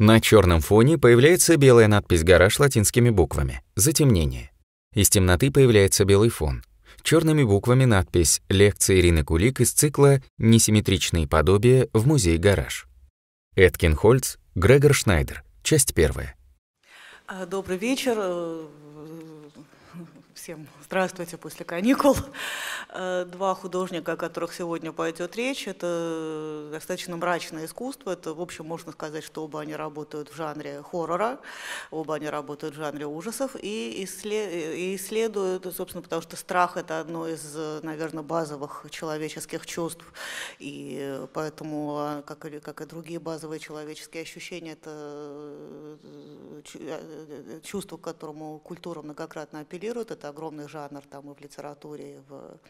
На черном фоне появляется белая надпись «Гараж» латинскими буквами «Затемнение». Из темноты появляется белый фон. Черными буквами надпись «Лекция Ирины Кулик» из цикла «Несимметричные подобия в музей «Гараж». Эткин Хольц, Грегор Шнайдер, часть первая. А, добрый вечер. Всем здравствуйте после каникул. Э, два художника, о которых сегодня пойдет речь, это достаточно мрачное искусство. Это, в общем, можно сказать, что оба они работают в жанре хоррора, оба они работают в жанре ужасов и, исследуют, собственно, потому что страх – это одно из, наверное, базовых человеческих чувств, и поэтому, а, как и, как и другие базовые человеческие ощущения, это э, э, чувство, к которому культура многократно апеллирует, это огромный жанр там и в литературе, и в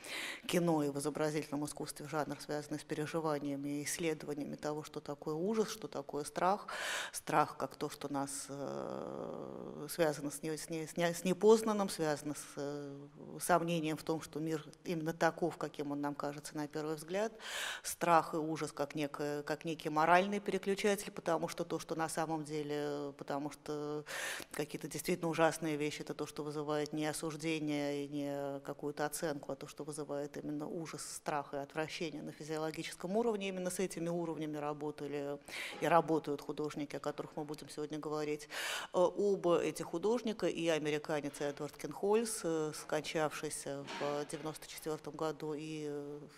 кино, и в изобразительном искусстве, жанр, связанный с переживаниями и исследованиями того, что такое ужас, что такое страх. Страх как то, что нас э, связано с, не, с, не, с непознанным, связано с э, сомнением в том, что мир именно таков, каким он нам кажется на первый взгляд. Страх и ужас как, некое, как некий моральный переключатель, потому что то, что на самом деле, потому что какие-то действительно ужасные вещи, это то, что вызывает не осуждение, подозрение и не какую-то оценку, а то, что вызывает именно ужас, страх и отвращение на физиологическом уровне. Именно с этими уровнями работали и работают художники, о которых мы будем сегодня говорить. Э, оба эти художника, и американец Эдвард Кенхольс, э, скончавшийся в 1994 году, и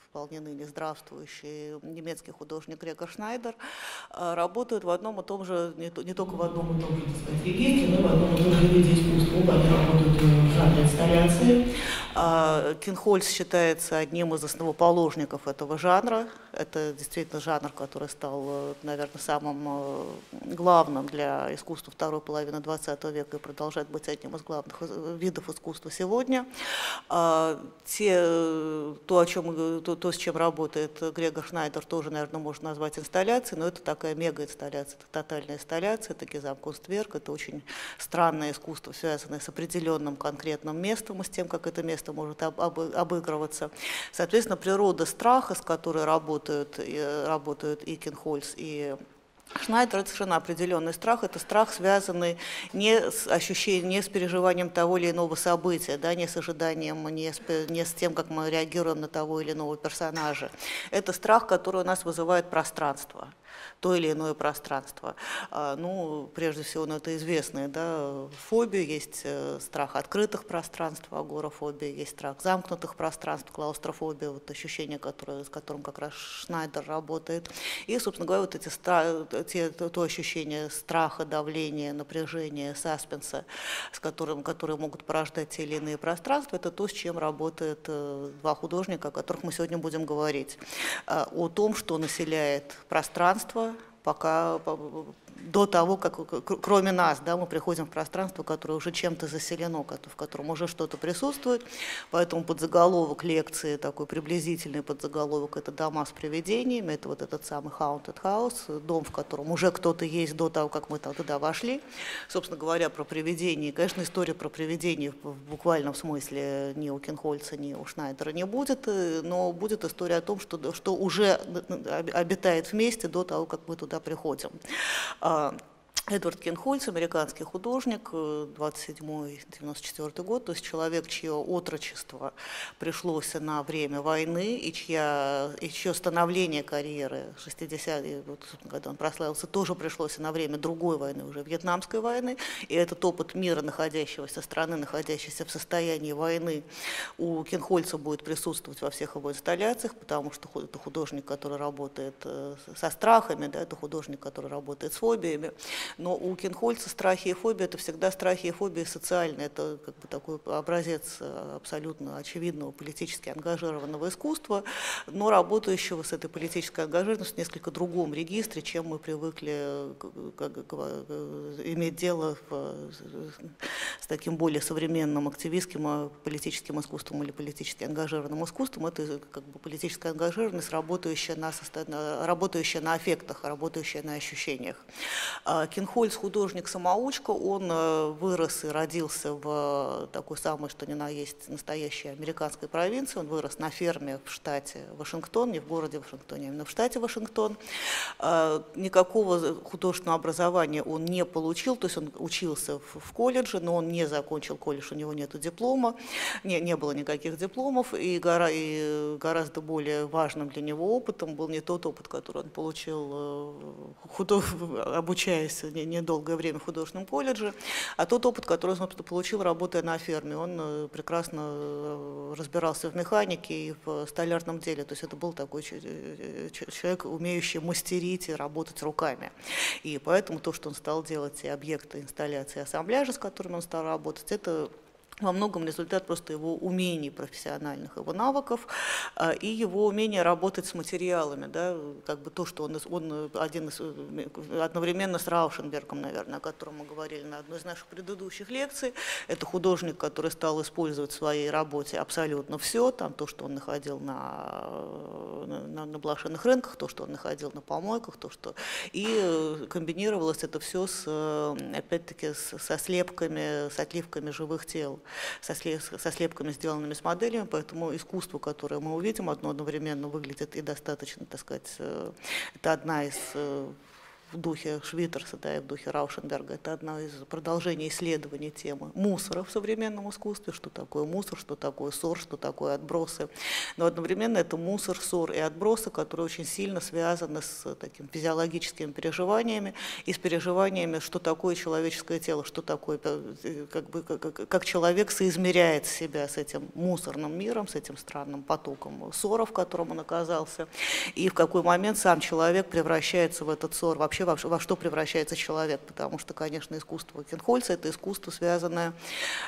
вполне ныне здравствующий немецкий художник Грегор Шнайдер, э, работают в одном и том же, не только в одном и том же сказать, регистре, но и в одном и том же виде искусства. Оба они работают в жанре трансляции. А, Кинхольц считается одним из основоположников этого жанра. Это действительно жанр, который стал, э, наверное, самым э, главным для искусства второй половины XX века и продолжает быть одним из главных э, видов искусства сегодня. А, те, то, о чем, то, то, с чем работает Грегор Шнайдер, тоже, наверное, можно назвать инсталляцией, но это такая мега-инсталляция, это тотальная инсталляция, это гизам-кунстверк, это очень странное искусство, связанное с определенным конкретным местом, местом и с тем, как это место может об, об, обыгрываться. Соответственно, природа страха, с которой работают, и, работают и Кинхольц, и Шнайдер – это совершенно определенный страх. Это страх, связанный не с ощущением, не с переживанием того или иного события, да, не с ожиданием, не с, не с тем, как мы реагируем на того или иного персонажа. Это страх, который у нас вызывает пространство то или иное пространство. А, ну, прежде всего, ну, это известные да, фобии, есть э, страх открытых пространств, агорафобия, есть страх замкнутых пространств, клаустрофобия, вот ощущение, которое, с которым как раз Шнайдер работает. И, собственно говоря, вот эти стра... те, то ощущение страха, давления, напряжения, саспенса, с которым, которые могут порождать те или иные пространства, это то, с чем работает э, два художника, о которых мы сегодня будем говорить. А, о том, что населяет пространство, пространство, пока до того, как кроме нас, да, мы приходим в пространство, которое уже чем-то заселено, в котором уже что-то присутствует, поэтому подзаголовок лекции, такой приблизительный подзаголовок, это дома с привидениями, это вот этот самый haunted house, дом, в котором уже кто-то есть до того, как мы туда вошли. Собственно говоря, про привидения, конечно, история про привидения в буквальном смысле ни у Кинхольца, ни у Шнайдера не будет, э, но будет история о том, что, что уже э, э, обитает вместе до того, как мы туда приходим. А, uh, Эдвард Кенхольц, американский художник, 27-94 э, год, то есть человек, чье отрочество пришлось на время войны и, чья, и чье становление карьеры 60-е, вот, когда он прославился, тоже пришлось на время другой войны, уже Вьетнамской войны. И этот опыт мира, находящегося, страны, находящейся в состоянии войны, у Кенхольца будет присутствовать во всех его инсталляциях, потому что это художник, который работает э, со страхами, да, это художник, который работает с фобиями но у Кинхольца страхи и фобии – это всегда страхи и фобии социальные, это как бы такой образец э, абсолютно очевидного политически ангажированного искусства, но работающего с этой политической ангажированностью в несколько другом регистре, чем мы привыкли как, э, э, иметь дело в, с таким более современным активистским политическим искусством или политически ангажированным искусством. Это как бы политическая ангажированность, работающая на, работающая на аффектах, работающая на ощущениях. А Хинхольц художник-самоучка, он э, вырос и родился в э, такой самой, что ни на есть, настоящей американской провинции. Он вырос на ферме в штате Вашингтон, не в городе Вашингтоне, а именно в штате Вашингтон. Э, никакого художественного образования он не получил, то есть он учился в колледже, но он не закончил колледж, у него нет диплома, не, не было никаких дипломов, и, гора, и гораздо более важным для него опытом был не тот опыт, который он получил, худо, обучаясь недолгое время в художественном колледже, а тот опыт, который он получил, работая на ферме, он э, прекрасно э, разбирался в механике и в столярном деле, то есть это был такой э, человек, умеющий мастерить и работать руками. И поэтому то, что он стал делать, и объекты инсталляции, и ассамбляжи, с которыми он стал работать, это во многом результат просто его умений профессиональных, его навыков а, и его умения работать с материалами, да, как бы то, что он, он э, один из, э, одновременно с Раушенбергом, наверное, о котором мы говорили на одной из наших предыдущих лекций, это художник, который стал использовать в своей работе абсолютно все, там то, что он находил на, э, на, на блошиных рынках, то, что он находил на помойках, то, что и комбинировалось это все с, опять-таки, со слепками, с отливками живых тел со, со слепками, сделанными с моделями, поэтому искусство, которое мы увидим, одно одновременно выглядит и достаточно, так сказать, э, это одна из э, в духе Швитерса, да, и в духе Раушенберга. Это одно из продолжений исследований темы мусора в современном искусстве, что такое мусор, что такое ссор, что такое отбросы. Но одновременно это мусор, ссор и отбросы, которые очень сильно связаны с таким физиологическими переживаниями и с переживаниями, что такое человеческое тело, что такое, э, как, бы, как, как человек соизмеряет себя с этим мусорным миром, с этим странным потоком ссора, в котором он оказался, и в какой момент сам человек превращается в этот ссор вообще вообще во, во что превращается человек, потому что, конечно, искусство Кенхольца – это искусство, связанное,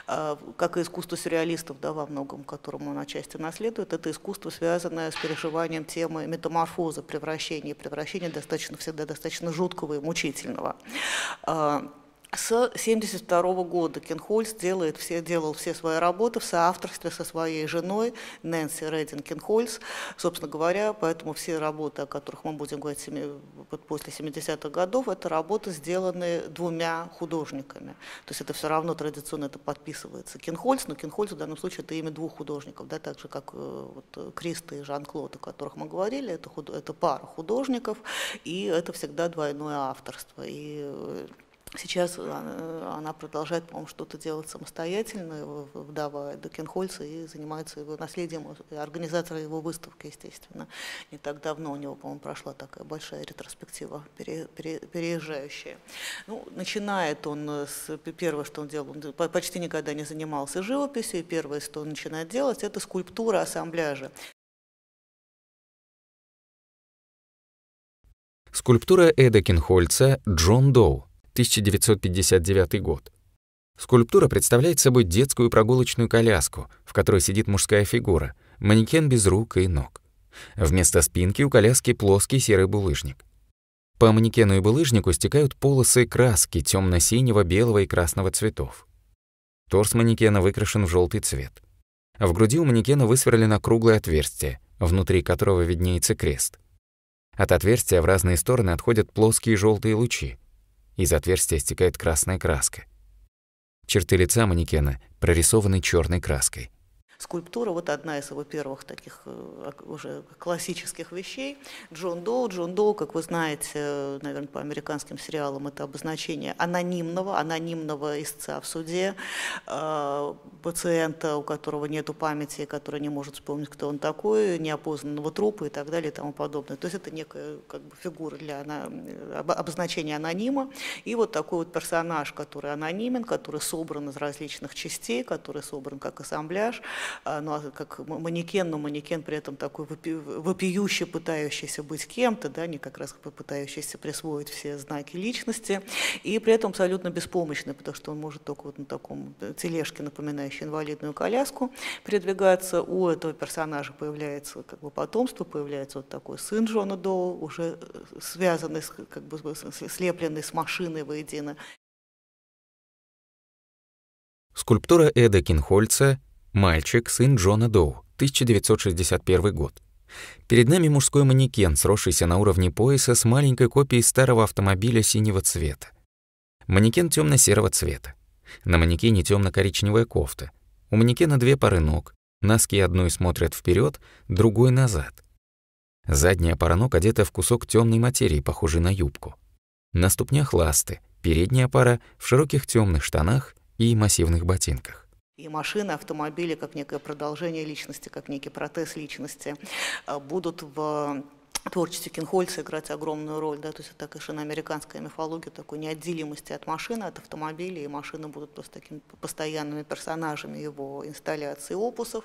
э, как и искусство сюрреалистов да, во многом, которому он отчасти наследует, это искусство, связанное с переживанием темы метаморфоза, превращения, превращения достаточно, всегда достаточно жуткого и мучительного. Э, с 1972 года Кинхольц делает все, делал все свои работы в соавторстве со своей женой Нэнси Рейдин Кинхольц. Собственно говоря, поэтому все работы, о которых мы будем говорить после 70-х годов, это работы, сделанные двумя художниками. То есть это все равно традиционно это подписывается Кинхольц, но Кинхольц в данном случае это имя двух художников, да, так же как э, вот, э, Криста и Жан-Клод, о которых мы говорили, это, это пара художников, и это всегда двойное авторство. И э, Сейчас э, она продолжает, по-моему, что-то делать самостоятельно, э, вдова Декенхольца, и занимается его наследием, э, организатора его выставки, естественно. Не так давно у него, по-моему, прошла такая большая ретроспектива, переезжающая. Ну, начинает он с... Первое, что он делал, он почти никогда не занимался живописью, и первое, что он начинает делать, это скульптура ассамбляжа. Скульптура Эда Кинхольца «Джон Доу» 1959 год. Скульптура представляет собой детскую прогулочную коляску, в которой сидит мужская фигура, манекен без рук и ног. Вместо спинки у коляски плоский серый булыжник. По манекену и булыжнику стекают полосы краски темно синего белого и красного цветов. Торс манекена выкрашен в желтый цвет. В груди у манекена высверлено круглое отверстие, внутри которого виднеется крест. От отверстия в разные стороны отходят плоские желтые лучи, из отверстия стекает красная краска. Черты лица манекена прорисованы черной краской скульптура, вот одна из его первых таких э, уже классических вещей. Джон Доу. Джон Доу, как вы знаете, наверное, по американским сериалам это обозначение анонимного, анонимного истца в суде, э, пациента, у которого нет памяти, который не может вспомнить, кто он такой, неопознанного трупа и так далее и тому подобное. То есть это некая как бы, фигура для э, обозначения анонима. И вот такой вот персонаж, который анонимен, который собран из различных частей, который собран как ассамбляж, а, ну, а как манекен, но манекен при этом такой вопи, вопиюще пытающийся быть кем-то, да, не как раз пытающийся присвоить все знаки личности, и при этом абсолютно беспомощный, потому что он может только вот на таком э, тележке, напоминающей инвалидную коляску, передвигаться. У этого персонажа появляется как бы потомство, появляется вот такой сын Джона Доу, уже э, связанный, с, как бы слепленный с машиной воедино. Скульптура Эда Кинхольца Мальчик, сын Джона Доу, 1961 год. Перед нами мужской манекен, сросшийся на уровне пояса с маленькой копией старого автомобиля синего цвета. Манекен темно серого цвета. На манекене темно коричневая кофта. У манекена две пары ног. Носки одной смотрят вперед, другой назад. Задняя пара ног одета в кусок темной материи, похожий на юбку. На ступнях ласты, передняя пара в широких темных штанах и массивных ботинках. И машины, автомобили, как некое продолжение личности, как некий протез личности, э, будут в творчестве Кинхольца играть огромную роль, да, то есть это, конечно, американская мифология такой неотделимости от машины, от автомобиля, и машины будут просто такими постоянными персонажами его инсталляций опусов.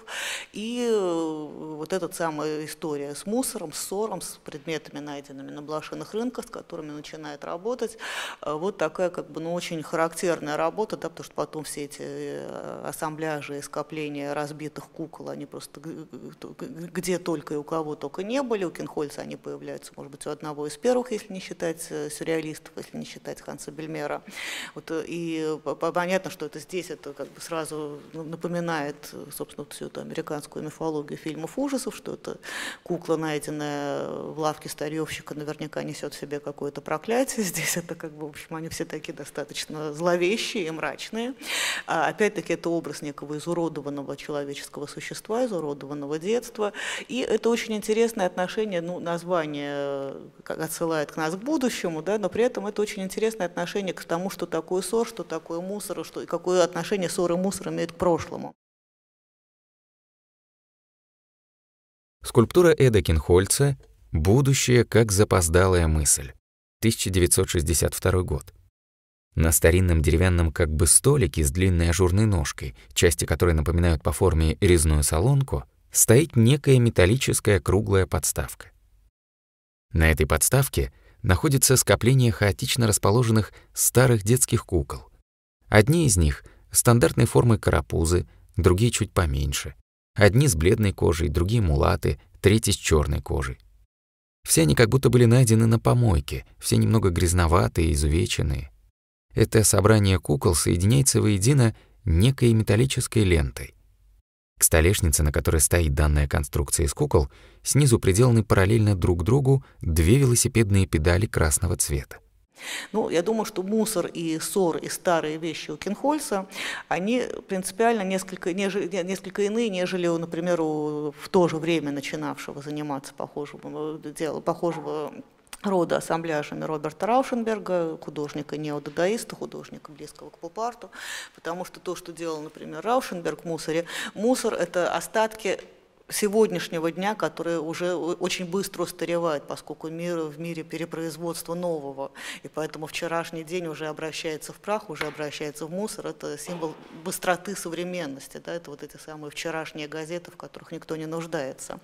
И э, вот эта самая история с мусором, с ссором, с предметами, найденными на блошиных рынках, с которыми начинает работать, э, вот такая как бы, ну, очень характерная работа, да, потому что потом все эти э, ассамбляжи и скопления разбитых кукол, они просто где только и у кого только не были, у Кинхольца они появляются, может быть, у одного из первых, если не считать э, сюрреалистов, если не считать Ханса Бельмера. Вот, э, и понятно, что это здесь, это как бы сразу ну, напоминает, э, собственно, всю эту американскую мифологию фильмов ужасов, что это кукла, найденная в лавке старьевщика, наверняка несет в себе какое-то проклятие. Здесь это как бы, в общем, они все такие достаточно зловещие и мрачные. А, опять-таки, это образ некого изуродованного человеческого существа, изуродованного детства. И это очень интересное отношение ну, на название э, отсылает к нас к будущему, да, но при этом это очень интересное отношение к тому, что такое ссор, что такое мусор, что, и какое отношение ссоры и мусор имеют к прошлому. Скульптура Эда Кинхольца «Будущее как запоздалая мысль», 1962 год. На старинном деревянном как бы столике с длинной ажурной ножкой, части которой напоминают по форме резную солонку, стоит некая металлическая круглая подставка. На этой подставке находится скопление хаотично расположенных старых детских кукол. Одни из них — стандартной формы карапузы, другие чуть поменьше. Одни с бледной кожей, другие мулаты, третьи с черной кожей. Все они как будто были найдены на помойке, все немного грязноватые, изувеченные. Это собрание кукол соединяется воедино некой металлической лентой. К столешнице, на которой стоит данная конструкция из кукол, снизу приделаны параллельно друг другу две велосипедные педали красного цвета. Ну, я думаю, что мусор и ссор, и старые вещи у Кинхольца, они принципиально несколько, неж, несколько иные, нежели, например, у в то же время начинавшего заниматься похожим э, делом, похожего рода ассамбляжами Роберта Раушенберга, художника-неодадаиста, художника близкого к попарту, потому что то, что делал, например, Раушенберг в мусоре, мусор – это остатки сегодняшнего дня, которые уже очень быстро устаревают, поскольку мир в мире перепроизводства нового. И поэтому вчерашний день уже обращается в прах, уже обращается в мусор. Это символ быстроты современности. Да? Это вот эти самые вчерашние газеты, в которых никто не нуждается.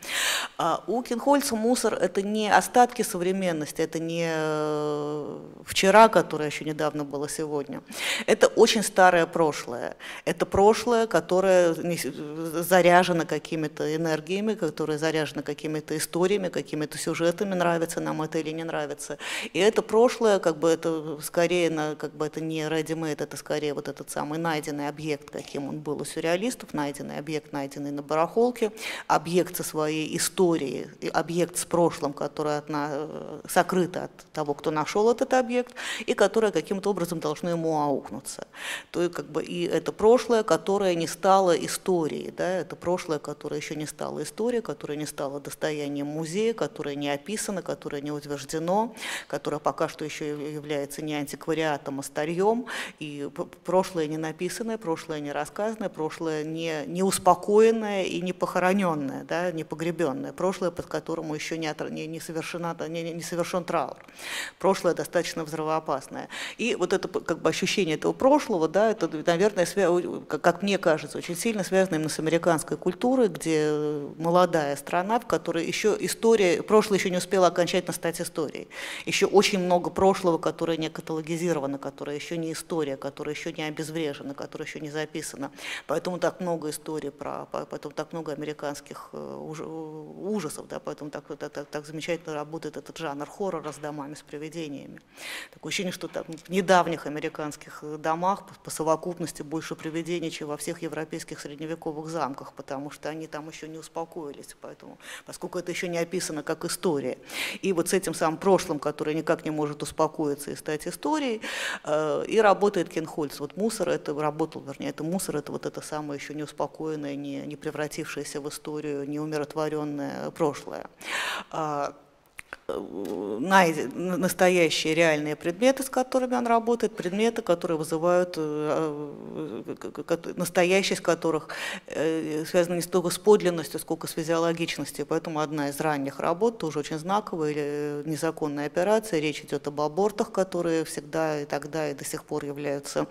А у Кинхольца мусор – это не остатки современности, это не э, вчера, которое еще недавно было сегодня. Это очень старое прошлое. Это прошлое, которое заряжено какими-то энергиями энергиями, которые заряжены какими-то историями, какими-то сюжетами, нравится нам это или не нравится. И это прошлое, как бы это скорее, как бы это не ready-made, это скорее вот этот самый найденный объект, каким он был у сюрреалистов, найденный объект, найденный на барахолке, объект со своей историей, объект с прошлым, который от э, сокрыт от того, кто нашел этот объект, и которое каким-то образом должно ему аукнуться. То и как бы и это прошлое, которое не стало историей, да, это прошлое, которое еще не стало стала история, которая не стала достоянием музея, которая не описана, которая не утверждена, которая пока что еще является не антиквариатом, а старьем, и прошлое не написанное, прошлое не рассказанное, прошлое не, не успокоенное и не похороненное, да, не погребенное, прошлое, под которому еще не, отр... не, не, совершена, не, не совершен траур, прошлое достаточно взрывоопасное. И вот это как бы ощущение этого прошлого, да, это, наверное, как мне кажется, очень сильно связано именно с американской культурой, где молодая страна, в которой еще история, прошлое еще не успело окончательно стать историей. Еще очень много прошлого, которое не каталогизировано, которое еще не история, которое еще не обезврежено, которое еще не записано. Поэтому так много историй про, поэтому так много американских э, э, ужасов, да, поэтому так, так, так, так замечательно работает этот жанр хоррора с домами, с привидениями. Такое ощущение, что там в недавних американских домах по совокупности больше привидений, чем во всех европейских средневековых замках, потому что они там еще не успокоились, поэтому, поскольку это еще не описано как история. И вот с этим самым прошлым, которое никак не может успокоиться и стать историей, э, и работает Кенхольц. Вот мусор это работал, вернее, это мусор, это вот это самое еще не успокоенное, не, не превратившееся в историю, не неумиротворенное прошлое. Э, настоящие реальные предметы, с которыми он работает, предметы, которые вызывают э, настоящие, с которых э, связаны не столько с подлинностью, сколько с физиологичностью. Поэтому одна из ранних работ, тоже очень знаковая, или э, незаконная операция, речь идет об абортах, которые всегда и тогда и до сих пор являются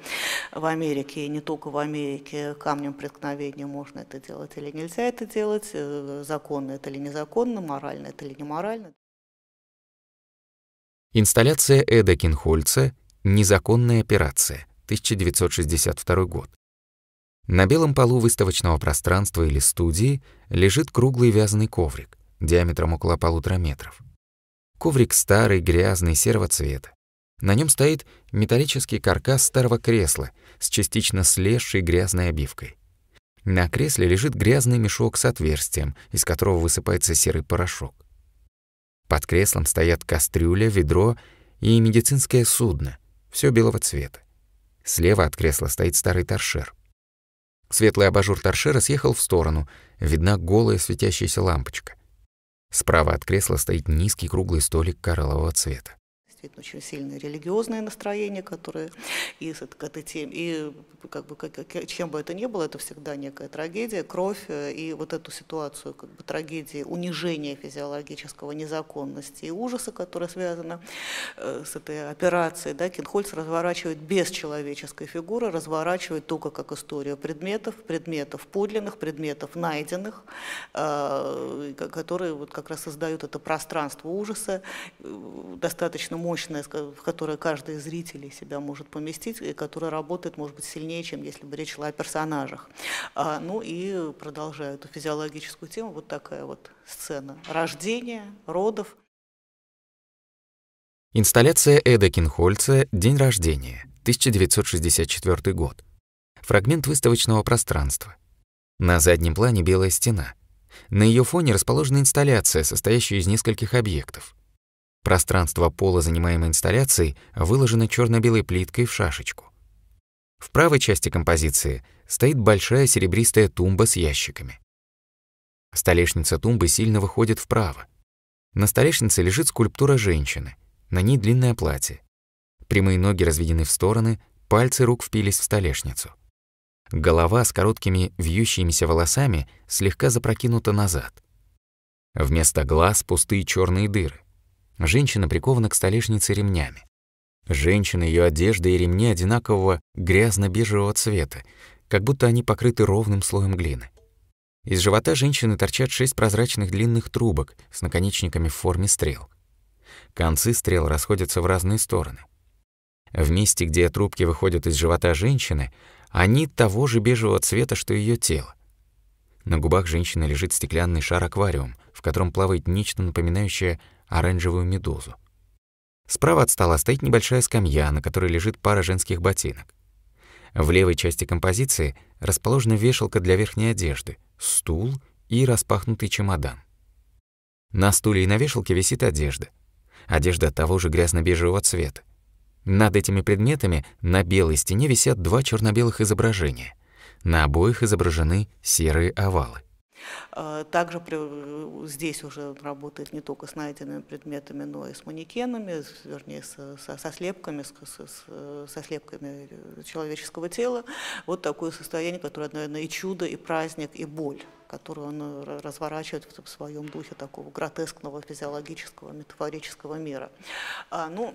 в Америке, и не только в Америке, камнем преткновения, можно это делать или нельзя это делать, законно это или незаконно, морально это или не морально. Инсталляция Эда Кинхольца «Незаконная операция», 1962 год. На белом полу выставочного пространства или студии лежит круглый вязаный коврик диаметром около полутора метров. Коврик старый, грязный, серого цвета. На нем стоит металлический каркас старого кресла с частично слезшей грязной обивкой. На кресле лежит грязный мешок с отверстием, из которого высыпается серый порошок. Под креслом стоят кастрюля, ведро и медицинское судно, все белого цвета. Слева от кресла стоит старый торшер. Светлый абажур торшера съехал в сторону, видна голая светящаяся лампочка. Справа от кресла стоит низкий круглый столик кораллового цвета действительно очень сильные религиозные настроения, которые и к этой теме, и как бы как, чем бы это ни было, это всегда некая трагедия, кровь э, и вот эту ситуацию как бы трагедии, унижения физиологического незаконности и ужаса, которая связана э, с этой операцией, да, Кинхольц разворачивает без человеческой фигуры, разворачивает только как историю предметов, предметов подлинных, предметов найденных, э, которые вот как раз создают это пространство ужаса, достаточно мощное мощное, в которое каждый зритель себя может поместить, и которая работает, может быть, сильнее, чем если бы речь шла о персонажах. А, ну и продолжая эту физиологическую тему, вот такая вот сцена рождения, родов. Инсталляция Эда Кинхольца «День рождения», 1964 год. Фрагмент выставочного пространства. На заднем плане белая стена. На ее фоне расположена инсталляция, состоящая из нескольких объектов. Пространство пола, занимаемой инсталляцией, выложено черно белой плиткой в шашечку. В правой части композиции стоит большая серебристая тумба с ящиками. Столешница тумбы сильно выходит вправо. На столешнице лежит скульптура женщины, на ней длинное платье. Прямые ноги разведены в стороны, пальцы рук впились в столешницу. Голова с короткими вьющимися волосами слегка запрокинута назад. Вместо глаз пустые черные дыры. Женщина прикована к столешнице ремнями. Женщина, ее одежда и ремни одинакового грязно-бежевого цвета, как будто они покрыты ровным слоем глины. Из живота женщины торчат шесть прозрачных длинных трубок с наконечниками в форме стрел. Концы стрел расходятся в разные стороны. В месте, где трубки выходят из живота женщины, они того же бежевого цвета, что ее тело. На губах женщины лежит стеклянный шар-аквариум, в котором плавает нечто напоминающее оранжевую медузу. Справа от стола стоит небольшая скамья, на которой лежит пара женских ботинок. В левой части композиции расположена вешалка для верхней одежды, стул и распахнутый чемодан. На стуле и на вешалке висит одежда. Одежда того же грязно-бежевого цвета. Над этими предметами на белой стене висят два черно белых изображения. На обоих изображены серые овалы. Э, также э, здесь уже работает не только с найденными предметами, но и с манекенами, вернее, со, слепками, э, со, слепками человеческого тела. Вот такое состояние, которое, наверное, и чудо, и праздник, и боль которую он разворачивает в своем духе такого гротескного физиологического метафорического мира. А, ну,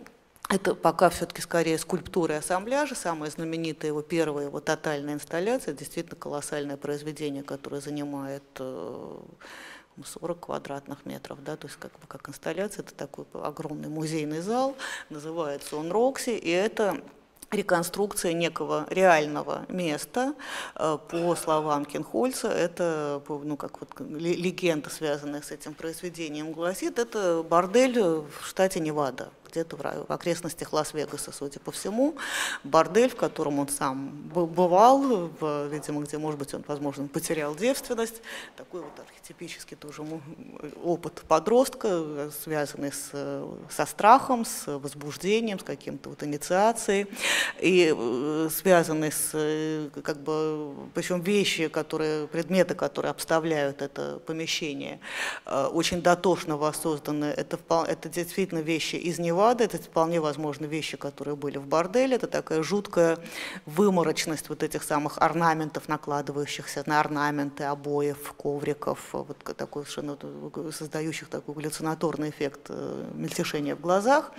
это пока все-таки скорее скульптуры и ассамбляжи. Самая знаменитая его первая его тотальная инсталляция, действительно колоссальное произведение, которое занимает 40 э, ну, квадратных метров, да, то есть как бы как инсталляция, это такой огромный музейный зал, называется он Рокси, и это реконструкция некого реального места, э, по словам Кинхольца, это, ну, как вот легенда, связанная с этим произведением, гласит, это бордель в штате Невада где в, в окрестностях Лас-Вегаса, судя по всему. Бордель, в котором он сам бывал, в, видимо, где, может быть, он, возможно, потерял девственность. Такой вот архетипический тоже опыт подростка, связанный с, со страхом, с возбуждением, с каким-то вот инициацией, и э, связанный с, э, как бы, причем вещи, которые, предметы, которые обставляют это помещение, э, очень дотошно воссозданы. Это, это действительно вещи из него, склады, это вполне возможно вещи, которые были в борделе, это такая жуткая выморочность вот этих самых орнаментов, накладывающихся на орнаменты, обоев, ковриков, вот такой совершенно э, создающих такой галлюцинаторный эффект э, мельтешения в глазах.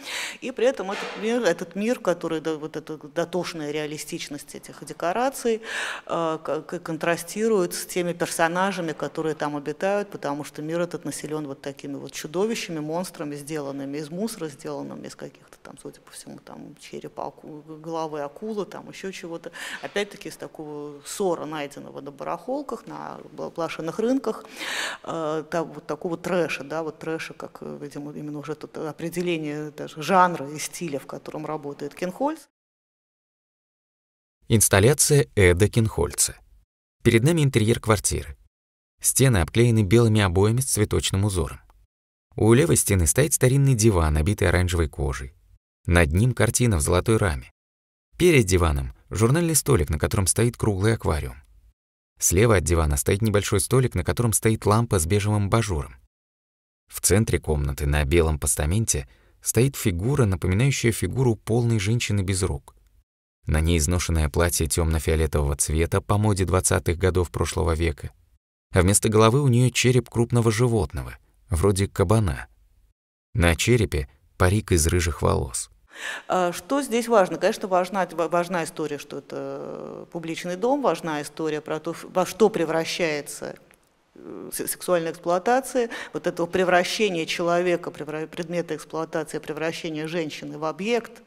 И при этом этот мир, этот мир который, вот эта дотошная реалистичность этих декораций, э, контрастирует с теми персонажами, которые там обитают, потому что мир этот населен вот такими вот чудовищами, монстрами, сделанными из мусора, сделанными сделанном ну, без каких-то там, судя по всему, там черепа, головы акулы, там еще чего-то. Опять-таки из такого ссора, найденного на барахолках, на блошиных рынках, э, там, вот такого трэша, да, вот трэша, как, э, видимо, именно уже тут определение даже жанра и стиля, в котором работает Кинхольц. Инсталляция Эда Кинхольца. Перед нами интерьер квартиры. Стены обклеены белыми обоями с цветочным узором. У левой стены стоит старинный диван, обитый оранжевой кожей. Над ним картина в золотой раме. Перед диваном — журнальный столик, на котором стоит круглый аквариум. Слева от дивана стоит небольшой столик, на котором стоит лампа с бежевым бажуром. В центре комнаты на белом постаменте стоит фигура, напоминающая фигуру полной женщины без рук. На ней изношенное платье темно фиолетового цвета по моде 20-х годов прошлого века. А вместо головы у нее череп крупного животного — вроде кабана. На черепе парик из рыжих волос. А что здесь важно? Конечно, важна, важна история, что это э, публичный дом, важна история про то, во что превращается Э, сексуальной эксплуатации, вот этого превращения человека, предмета эксплуатации, превращения женщины в объект.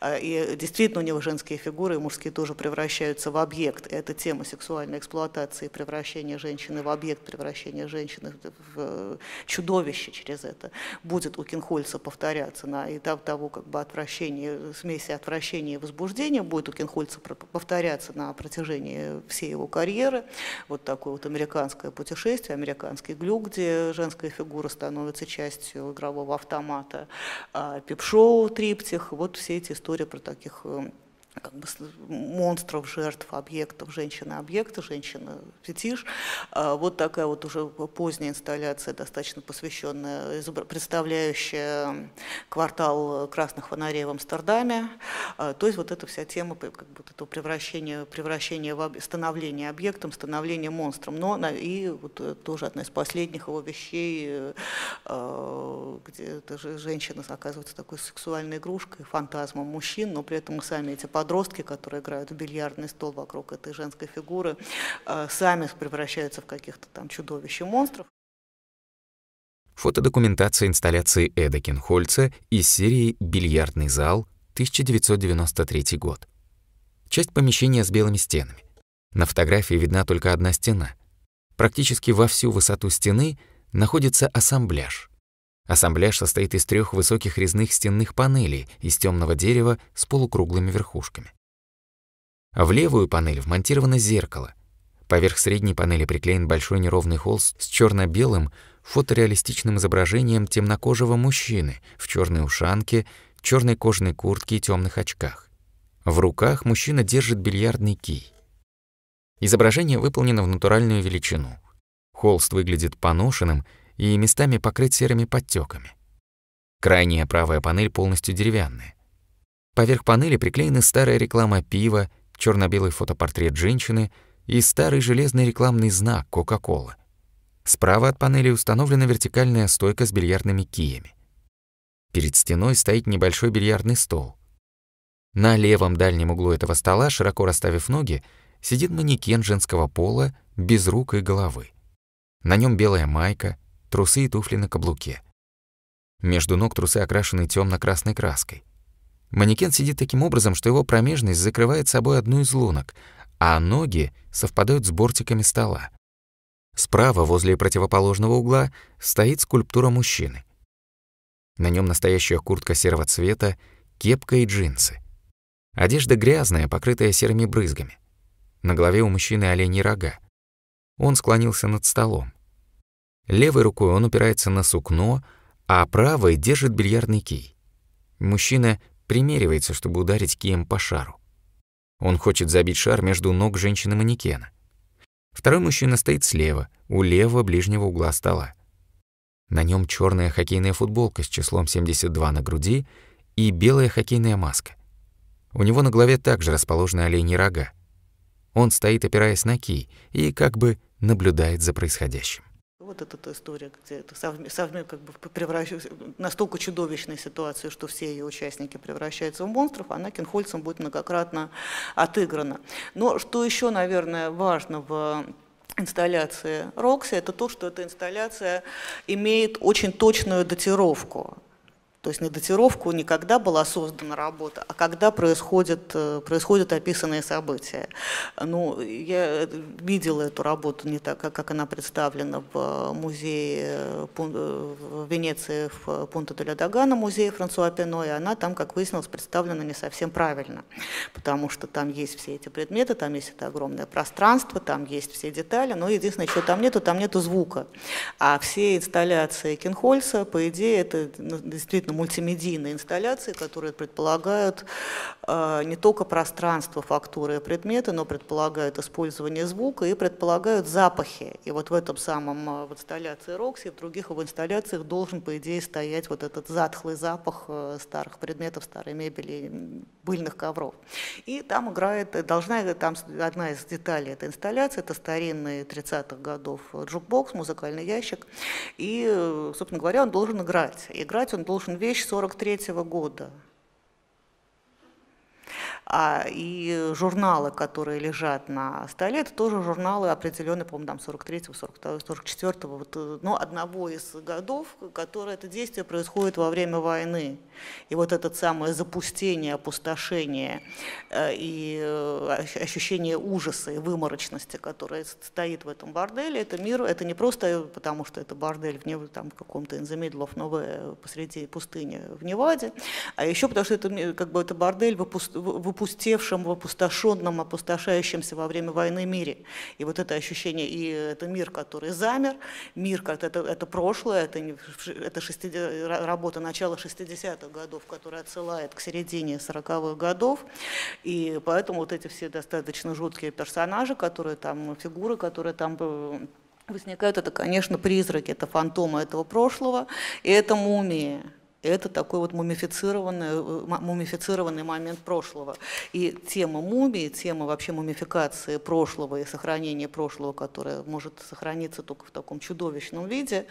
А, и действительно у него женские фигуры и мужские тоже превращаются в объект. И эта тема сексуальной эксплуатации, превращения женщины в объект, превращения женщины в чудовище через это будет у Кинхольца повторяться на этап того как бы отвращение, смеси отвращения и возбуждения будет у Кинхольца повторяться на протяжении всей его карьеры. Вот такое вот американское путешествие путешествий американских, Глю, где женская фигура становится частью игрового автомата, а, пип-шоу, триптих, вот все эти истории про таких э, как бы монстров, жертв, объектов, женщины, объекта женщина-фетиш. А вот такая вот уже поздняя инсталляция, достаточно посвященная, представляющая квартал красных фонарей в Амстердаме. А, то есть вот эта вся тема как бы, этого превращения, превращения в становление объектом, становление монстром. Но и вот э, тоже одна из последних его вещей, э, а, где эта женщина оказывается такой сексуальной игрушкой, фантазмом мужчин, но при этом мы сами эти подростки, которые играют в бильярдный стол вокруг этой женской фигуры, э, сами превращаются в каких-то там чудовищ и монстров. Фотодокументация инсталляции Эда Кенхольца из серии «Бильярдный зал», 1993 год. Часть помещения с белыми стенами. На фотографии видна только одна стена. Практически во всю высоту стены находится ассамбляж — Ассамбляж состоит из трех высоких резных стенных панелей из темного дерева с полукруглыми верхушками. В левую панель вмонтировано зеркало. Поверх средней панели приклеен большой неровный холст с черно белым фотореалистичным изображением темнокожего мужчины в черной ушанке, черной кожаной куртке и темных очках. В руках мужчина держит бильярдный кий. Изображение выполнено в натуральную величину. Холст выглядит поношенным — и местами покрыт серыми подтеками. Крайняя правая панель полностью деревянная. Поверх панели приклеена старая реклама пива, черно белый фотопортрет женщины и старый железный рекламный знак Кока-Кола. Справа от панели установлена вертикальная стойка с бильярдными киями. Перед стеной стоит небольшой бильярдный стол. На левом дальнем углу этого стола, широко расставив ноги, сидит манекен женского пола без рук и головы. На нем белая майка, трусы и туфли на каблуке. Между ног трусы окрашены темно красной краской. Манекен сидит таким образом, что его промежность закрывает собой одну из лунок, а ноги совпадают с бортиками стола. Справа, возле противоположного угла, стоит скульптура мужчины. На нем настоящая куртка серого цвета, кепка и джинсы. Одежда грязная, покрытая серыми брызгами. На голове у мужчины оленьи рога. Он склонился над столом. Левой рукой он упирается на сукно, а правой держит бильярдный кий. Мужчина примеривается, чтобы ударить кием по шару. Он хочет забить шар между ног женщины-манекена. Второй мужчина стоит слева, у левого ближнего угла стола. На нем черная хоккейная футболка с числом 72 на груди и белая хоккейная маска. У него на голове также расположены оленьи рога. Он стоит, опираясь на кий, и как бы наблюдает за происходящим вот эта история, где это совместно как бы превращается настолько чудовищной ситуации, что все ее участники превращаются в монстров, она а Кенхольцем будет многократно отыграна. Но что еще, наверное, важно в инсталляции Рокси, это то, что эта инсталляция имеет очень точную датировку. То есть на датировку никогда была создана работа, а когда происходят, э, происходят описанные события. Ну, я э, видела эту работу не так, как она представлена в музее э, в Венеции в пунто де Дагана, музее Франсуа Пино, и она там, как выяснилось, представлена не совсем правильно, потому что там есть все эти предметы, там есть это огромное пространство, там есть все детали, но единственное, что там нету, там нету звука. А все инсталляции Кинхольса, по идее, это ну, действительно конечно, мультимедийные инсталляции, которые предполагают э, не только пространство, фактуры и предметы, но предполагают использование звука и предполагают запахи. И вот в этом самом, э, в инсталляции Рокси, в других его инсталляциях должен, по идее, стоять вот этот затхлый запах э, старых предметов, старой мебели, быльных ковров. И там играет, должна, там одна из деталей этой инсталляции, это старинный 30-х годов джукбокс, музыкальный ящик. И, собственно говоря, он должен играть. Играть он должен вещь 43 года. А, и журналы, которые лежат на столе, это тоже журналы определенные, по-моему, там 43-го, 42 44-го, вот, э, но ну, одного из годов, которое это действие происходит во время войны. И вот это самое запустение, опустошение э, и э, ощущение ужаса и выморочности, которое стоит в этом борделе, это мир, это не просто потому, что это бордель в, Нев... там, в каком-то in the посреди пустыни в Неваде, а еще потому, что это как бы это бордель в выпу опустевшем, в опустошенном, опустошающемся во время войны мире. И вот это ощущение, и это мир, который замер, мир, это, это прошлое, это, это 60, работа начала 60-х годов, которая отсылает к середине 40-х годов. И поэтому вот эти все достаточно жуткие персонажи, которые там, фигуры, которые там э, возникают, это, конечно, призраки, это фантомы этого прошлого, и это мумии. Это такой вот мумифицированный, э, мумифицированный момент прошлого. И тема мумии, тема вообще мумификации прошлого и сохранения прошлого, которое может сохраниться только в таком чудовищном виде,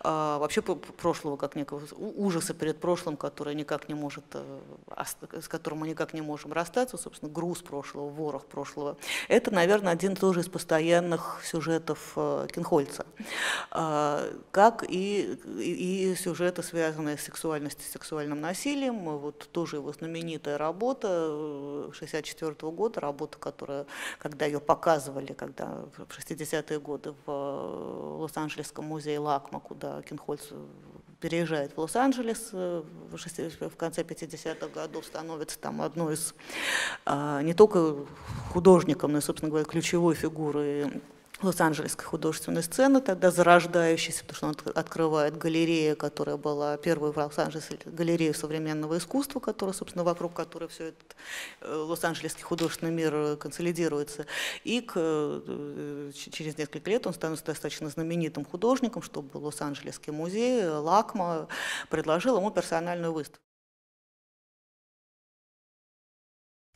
а, вообще прошлого как некого ужаса перед прошлым, который никак не может, э, с которым мы никак не можем расстаться, собственно, груз прошлого, ворох прошлого. Это, наверное, один тоже из постоянных сюжетов э, Кинхольца. А, как и, и, и сюжеты, связанные с сексуальностью сексуальности сексуальным насилием. Вот тоже его знаменитая работа 1964 э, года, работа, которая, когда ее показывали, когда в 60-е годы в э, Лос-Анджелесском музее Лакма, куда Кинхольц э, переезжает в Лос-Анджелес в конце 50-х годов, становится там одной из не только художником, но и, собственно говоря, ключевой фигурой Лос-Анджелесской художественной сцены, тогда зарождающейся, потому что он открывает галерею, которая была первой в Лос-Анджелесе, галерею современного искусства, которая, собственно, вокруг которой все этот э, лос-анджелесский художественный мир э, консолидируется. И к, э, через несколько лет он становится достаточно знаменитым художником, чтобы Лос-Анджелесский музей Лакма предложил ему персональную выставку.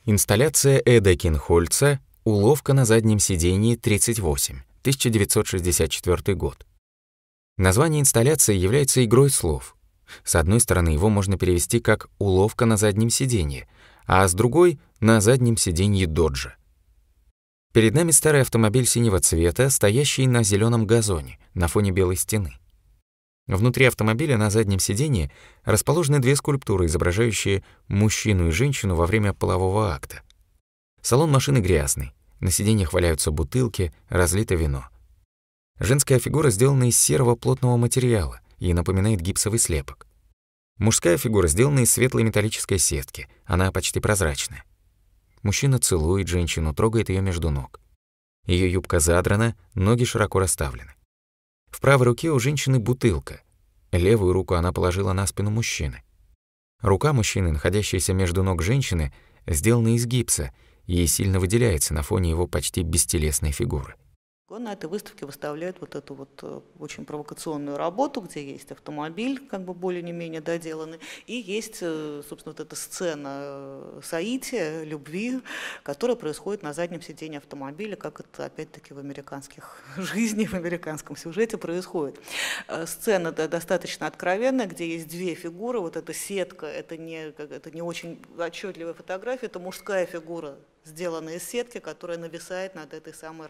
Инсталляция Эда Кинхольца Уловка на заднем сидении 38, 1964 год. Название инсталляции является игрой слов. С одной стороны, его можно перевести как «уловка на заднем сиденье», а с другой — «на заднем сиденье доджа». Перед нами старый автомобиль синего цвета, стоящий на зеленом газоне, на фоне белой стены. Внутри автомобиля на заднем сиденье расположены две скульптуры, изображающие мужчину и женщину во время полового акта. Салон машины грязный, на сиденьях валяются бутылки, разлито вино. Женская фигура сделана из серого плотного материала и напоминает гипсовый слепок. Мужская фигура сделана из светлой металлической сетки, она почти прозрачная. Мужчина целует женщину, трогает ее между ног. Ее юбка задрана, ноги широко расставлены. В правой руке у женщины бутылка. Левую руку она положила на спину мужчины. Рука мужчины, находящаяся между ног женщины, сделана из гипса — и сильно выделяется на фоне его почти бестелесной фигуры. На этой выставке выставляют вот эту вот э, очень провокационную работу, где есть автомобиль, как бы более менее доделанный, и есть, э, собственно, вот эта сцена э, соития, любви, которая происходит на заднем сидении автомобиля, как это, опять-таки, в американских жизнях, в американском сюжете происходит. Сцена достаточно откровенная, где есть две фигуры, вот эта сетка, это не, это не очень отчетливая фотография, это мужская фигура сделана из сетки, которая нависает над этой самой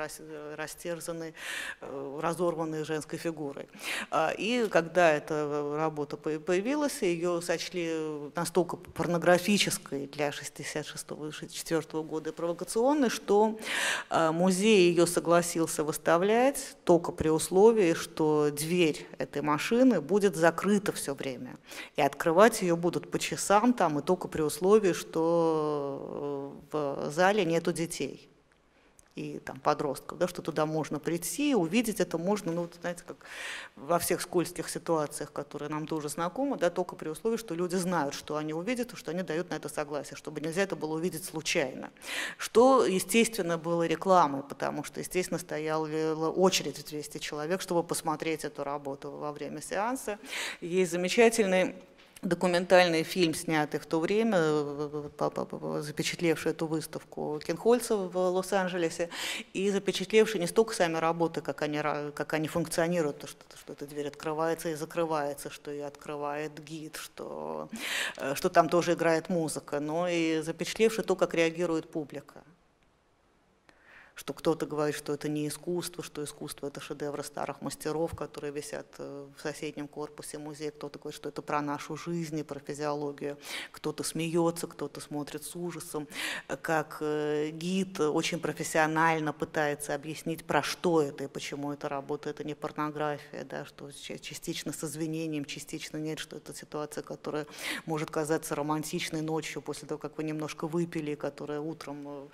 растерзанной, э, разорванной женской фигурой. А, и когда эта э, работа появилась, ее сочли настолько порнографической для 1964 года и провокационной, что а, музей ее согласился выставлять только при условии, что дверь этой машины будет закрыта все время. И открывать ее будут по часам там, и только при условии, что э, в зале нету детей и там, подростков, да, что туда можно прийти, увидеть это можно, ну, знаете, как во всех скользких ситуациях, которые нам тоже знакомы, да, только при условии, что люди знают, что они увидят, и что они дают на это согласие, чтобы нельзя это было увидеть случайно. Что, естественно, было рекламой, потому что, естественно, стояла очередь в 200 человек, чтобы посмотреть эту работу во время сеанса. Есть замечательный документальный фильм, снятый в то время, э, э, запечатлевший эту выставку Кинхольца в Лос-Анджелесе, и запечатлевший не столько сами работы, как они, как они функционируют, то, что, что эта дверь открывается и закрывается, что и открывает гид, что, э, что там тоже играет музыка, но и запечатлевший то, как реагирует публика что кто-то говорит, что это не искусство, что искусство это шедевры старых мастеров, которые висят э, в соседнем корпусе музея, кто-то говорит, что это про нашу жизнь и про физиологию, кто-то смеется, кто-то смотрит с ужасом, э, как э, гид очень профессионально пытается объяснить, про что это и почему это работа, это не порнография, да, что частично с извинением, частично нет, что это ситуация, которая может казаться романтичной ночью после того, как вы немножко выпили, которая утром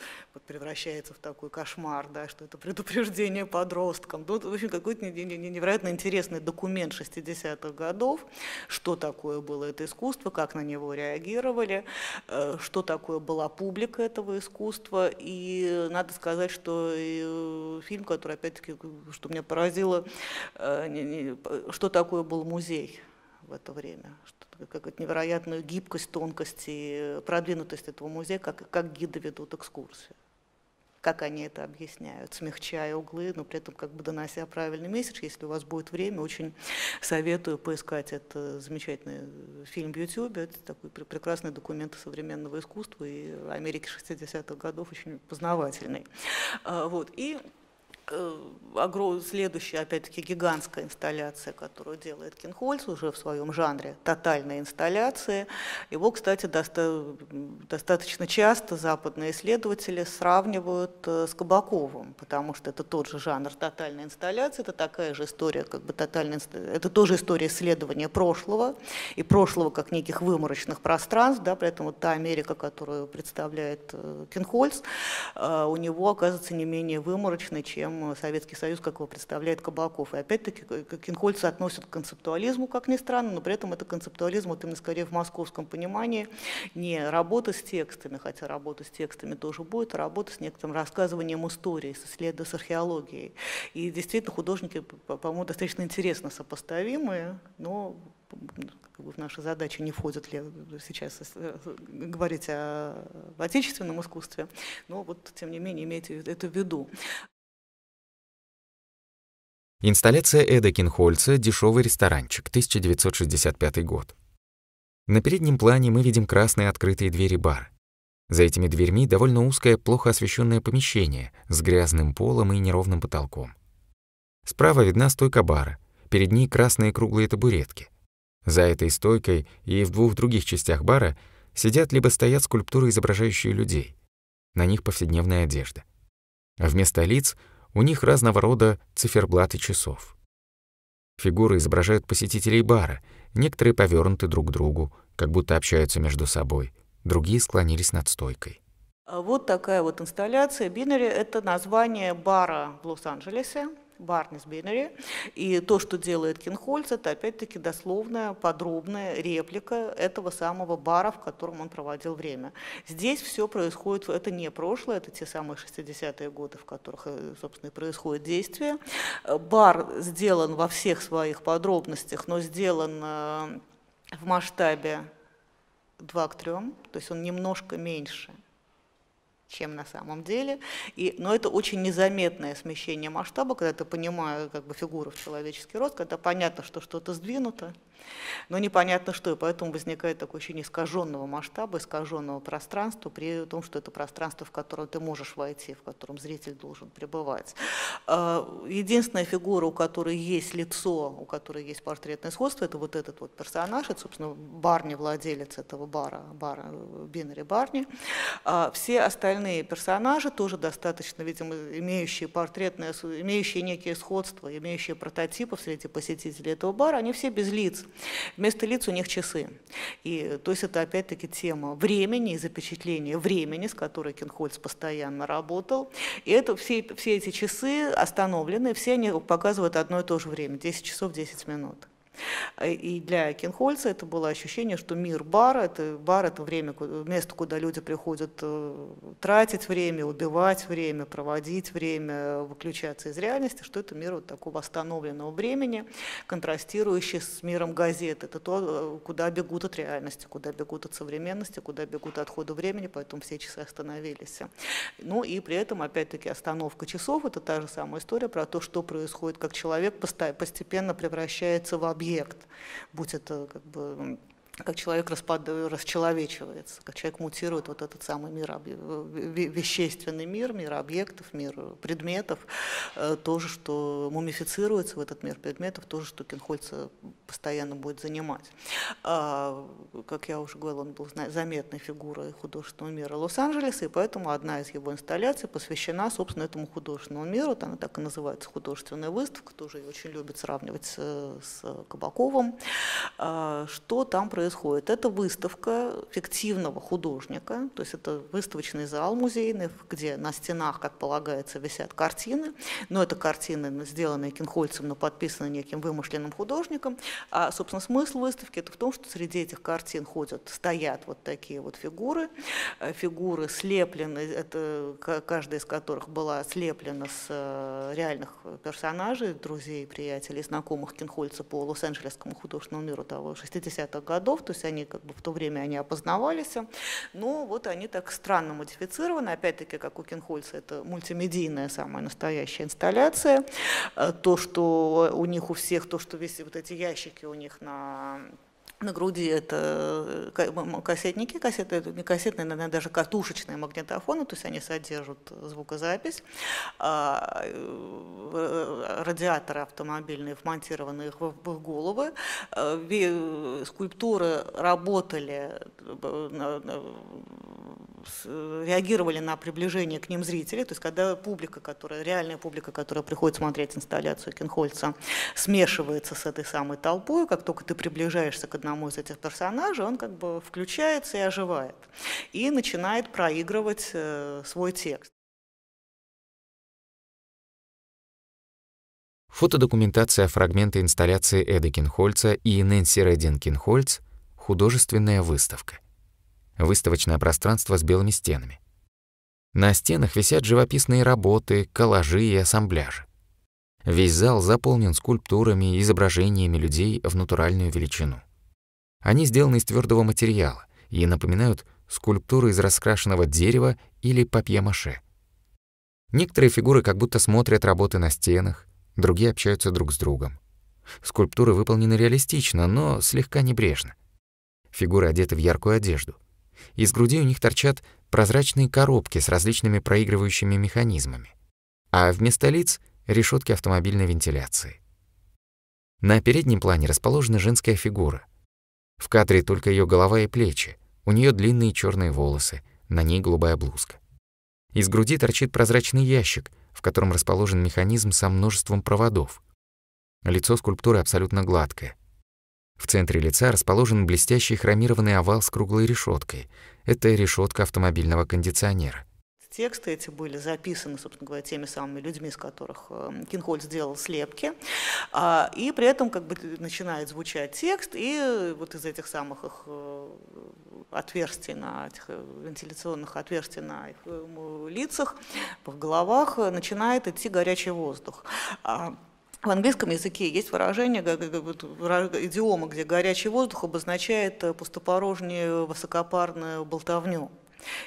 превращается в такой кошмар кошмар, да, что это предупреждение подросткам. Ну, в общем, какой-то невероятно интересный документ 60-х годов, что такое было это искусство, как на него реагировали, э, что такое была публика этого искусства. И надо сказать, что э, фильм, который, опять-таки, что меня поразило, э, что такое был музей в это время, какую-то невероятную гибкость, тонкость и продвинутость этого музея, как, как гиды ведут экскурсию как они это объясняют, смягчая углы, но при этом как бы донося правильный месседж. Если у вас будет время, очень советую поискать этот э, замечательный э, фильм в YouTube. Это такой прекрасный документ современного искусства и Америки 60-х годов, очень познавательный. А, вот. И Э, следующая, опять-таки, гигантская инсталляция, которую делает Кинхольц уже в своем жанре, тотальная инсталляция. Его, кстати, доста достаточно часто западные исследователи сравнивают э, с Кабаковым, потому что это тот же жанр тотальной инсталляции, это такая же история, как бы тотальная, это тоже история исследования прошлого, и прошлого как неких выморочных пространств, да, при этом вот та Америка, которую представляет э, Кинхольц, у него оказывается не менее выморочной, чем чем э, Советский Союз, как его представляет Кабаков. И опять-таки кинхольцы относят к концептуализму, как ни странно, но при этом это концептуализм вот именно скорее в московском понимании, не работа с текстами, хотя работа с текстами тоже будет, а работа с некоторым рассказыванием истории, с исследованием, с археологией. И действительно художники, по-моему, достаточно интересно сопоставимые, но как бы в наши задачи не входит ли сейчас э, говорить о, об отечественном искусстве, но вот тем не менее имейте это в виду. Инсталляция Эда Кинхольца «Дешевый ресторанчик», 1965 год. На переднем плане мы видим красные открытые двери бара. За этими дверьми довольно узкое, плохо освещенное помещение с грязным полом и неровным потолком. Справа видна стойка бара, перед ней красные круглые табуретки. За этой стойкой и в двух других частях бара сидят либо стоят скульптуры, изображающие людей. На них повседневная одежда. Вместо лиц у них разного рода циферблаты часов. Фигуры изображают посетителей бара, некоторые повернуты друг к другу, как будто общаются между собой, другие склонились над стойкой. А вот такая вот инсталляция. Бинари – это название бара в Лос-Анджелесе, Барнис Беннери. И то, что делает Кинхольц, это опять-таки дословная, подробная реплика этого самого бара, в котором он проводил время. Здесь все происходит, это не прошлое, это те самые 60-е годы, в которых, э, собственно, и происходит действие. Э, бар сделан во всех своих подробностях, но сделан э, в масштабе 2 к 3, то есть он немножко меньше – чем на самом деле. И, но это очень незаметное смещение масштаба, когда ты понимаешь как бы, фигуру в человеческий рост, когда понятно, что что-то сдвинуто, но непонятно что, и поэтому возникает такое ощущение искаженного масштаба, искаженного пространства, при том, что это пространство, в котором ты можешь войти, в котором зритель должен пребывать. А, единственная фигура, у которой есть лицо, у которой есть портретное сходство, это вот этот вот персонаж, это, собственно, Барни, владелец этого бара, бара Бинари Барни. А, все остальные персонажи тоже достаточно, видимо, имеющие портретное, имеющие некие сходства, имеющие прототипы среди посетителей этого бара, они все без лиц. Вместо лиц у них часы. И, то есть это опять-таки тема времени и запечатления времени, с которой Кинхольц постоянно работал. И это, все, все эти часы остановлены, все они показывают одно и то же время, 10 часов 10 минут. Э, и для Кинхольца это было ощущение, что мир бара, это бар это время, место, куда люди приходят э, тратить время, убивать время, проводить время, э, выключаться из реальности, что это мир вот такого остановленного времени, контрастирующий с миром газет. Это то, куда бегут от реальности, куда бегут от современности, куда бегут от хода времени, поэтому все часы остановились. Ну и при этом, опять-таки, остановка часов – это та же самая история про то, что происходит, как человек постепенно превращается в объект объект, будь это как бы как человек распад... расчеловечивается, как человек мутирует вот этот самый мир, об... вещественный мир, мир объектов, мир предметов, э, то же, что мумифицируется в этот мир предметов, то же, что Кинхольца постоянно будет занимать. А, как я уже говорила, он был заметной фигурой художественного мира Лос-Анджелеса, и поэтому одна из его инсталляций посвящена, собственно, этому художественному миру, она так и называется «Художественная выставка», тоже ее очень любят сравнивать с, с Кабаковым, а, что там происходит происходит? Это выставка фиктивного художника, то есть это выставочный зал музейный, где на стенах, как полагается, висят картины, но это картины, сделанные Кинхольцем, но подписаны неким вымышленным художником. А, собственно, смысл выставки – это в том, что среди этих картин ходят, стоят вот такие вот фигуры, э, фигуры слеплены, это каждая из которых была слеплена с э, реальных персонажей, друзей, приятелей, знакомых Кинхольца по Лос-Анджелесскому художественному миру того 60-х годов, годов, то есть они как бы в то время они опознавались, но ну, вот они так странно модифицированы, опять-таки, как у Кинхольца, это мультимедийная самая настоящая инсталляция, э, то, что у них у всех, то, что весь вот эти ящики у них на на груди это э, кассетники, кассеты, не кассетные, наверное, даже катушечные магнитофоны, то есть они содержат звукозапись. А, э, э, радиаторы автомобильные, вмонтированные в головы. Скульптуры работали Э, реагировали на приближение к ним зрителей, то есть когда публика, которая, реальная публика, которая приходит смотреть инсталляцию Кинхольца, смешивается с этой самой толпой, как только ты приближаешься к одному из этих персонажей, он как бы включается и оживает, и начинает проигрывать э, свой текст. Фотодокументация фрагмента инсталляции Эда Кинхольца и Нэнси Редин Кинхольц «Художественная выставка» выставочное пространство с белыми стенами. На стенах висят живописные работы, коллажи и ассамбляжи. Весь зал заполнен скульптурами и изображениями людей в натуральную величину. Они сделаны из твердого материала и напоминают скульптуры из раскрашенного дерева или папье-маше. Некоторые фигуры как будто смотрят работы на стенах, другие общаются друг с другом. Скульптуры выполнены реалистично, но слегка небрежно. Фигуры одеты в яркую одежду, из груди у них торчат прозрачные коробки с различными проигрывающими механизмами, а вместо лиц — решетки автомобильной вентиляции. На переднем плане расположена женская фигура. В кадре только ее голова и плечи, у нее длинные черные волосы, на ней голубая блузка. Из груди торчит прозрачный ящик, в котором расположен механизм со множеством проводов. Лицо скульптуры абсолютно гладкое, в центре лица расположен блестящий хромированный овал с круглой решеткой. Это решетка автомобильного кондиционера. Тексты эти были записаны, собственно говоря, теми самыми людьми, из которых эм, Кинхоль сделал слепки. А, и при этом как бы начинает звучать текст, и вот из этих самых их э, отверстий на этих э, вентиляционных отверстий на их э, лицах, в головах начинает идти горячий воздух. А, в английском языке есть выражение, идиома, где горячий воздух обозначает э, пустопорожнее высокопарную болтовню.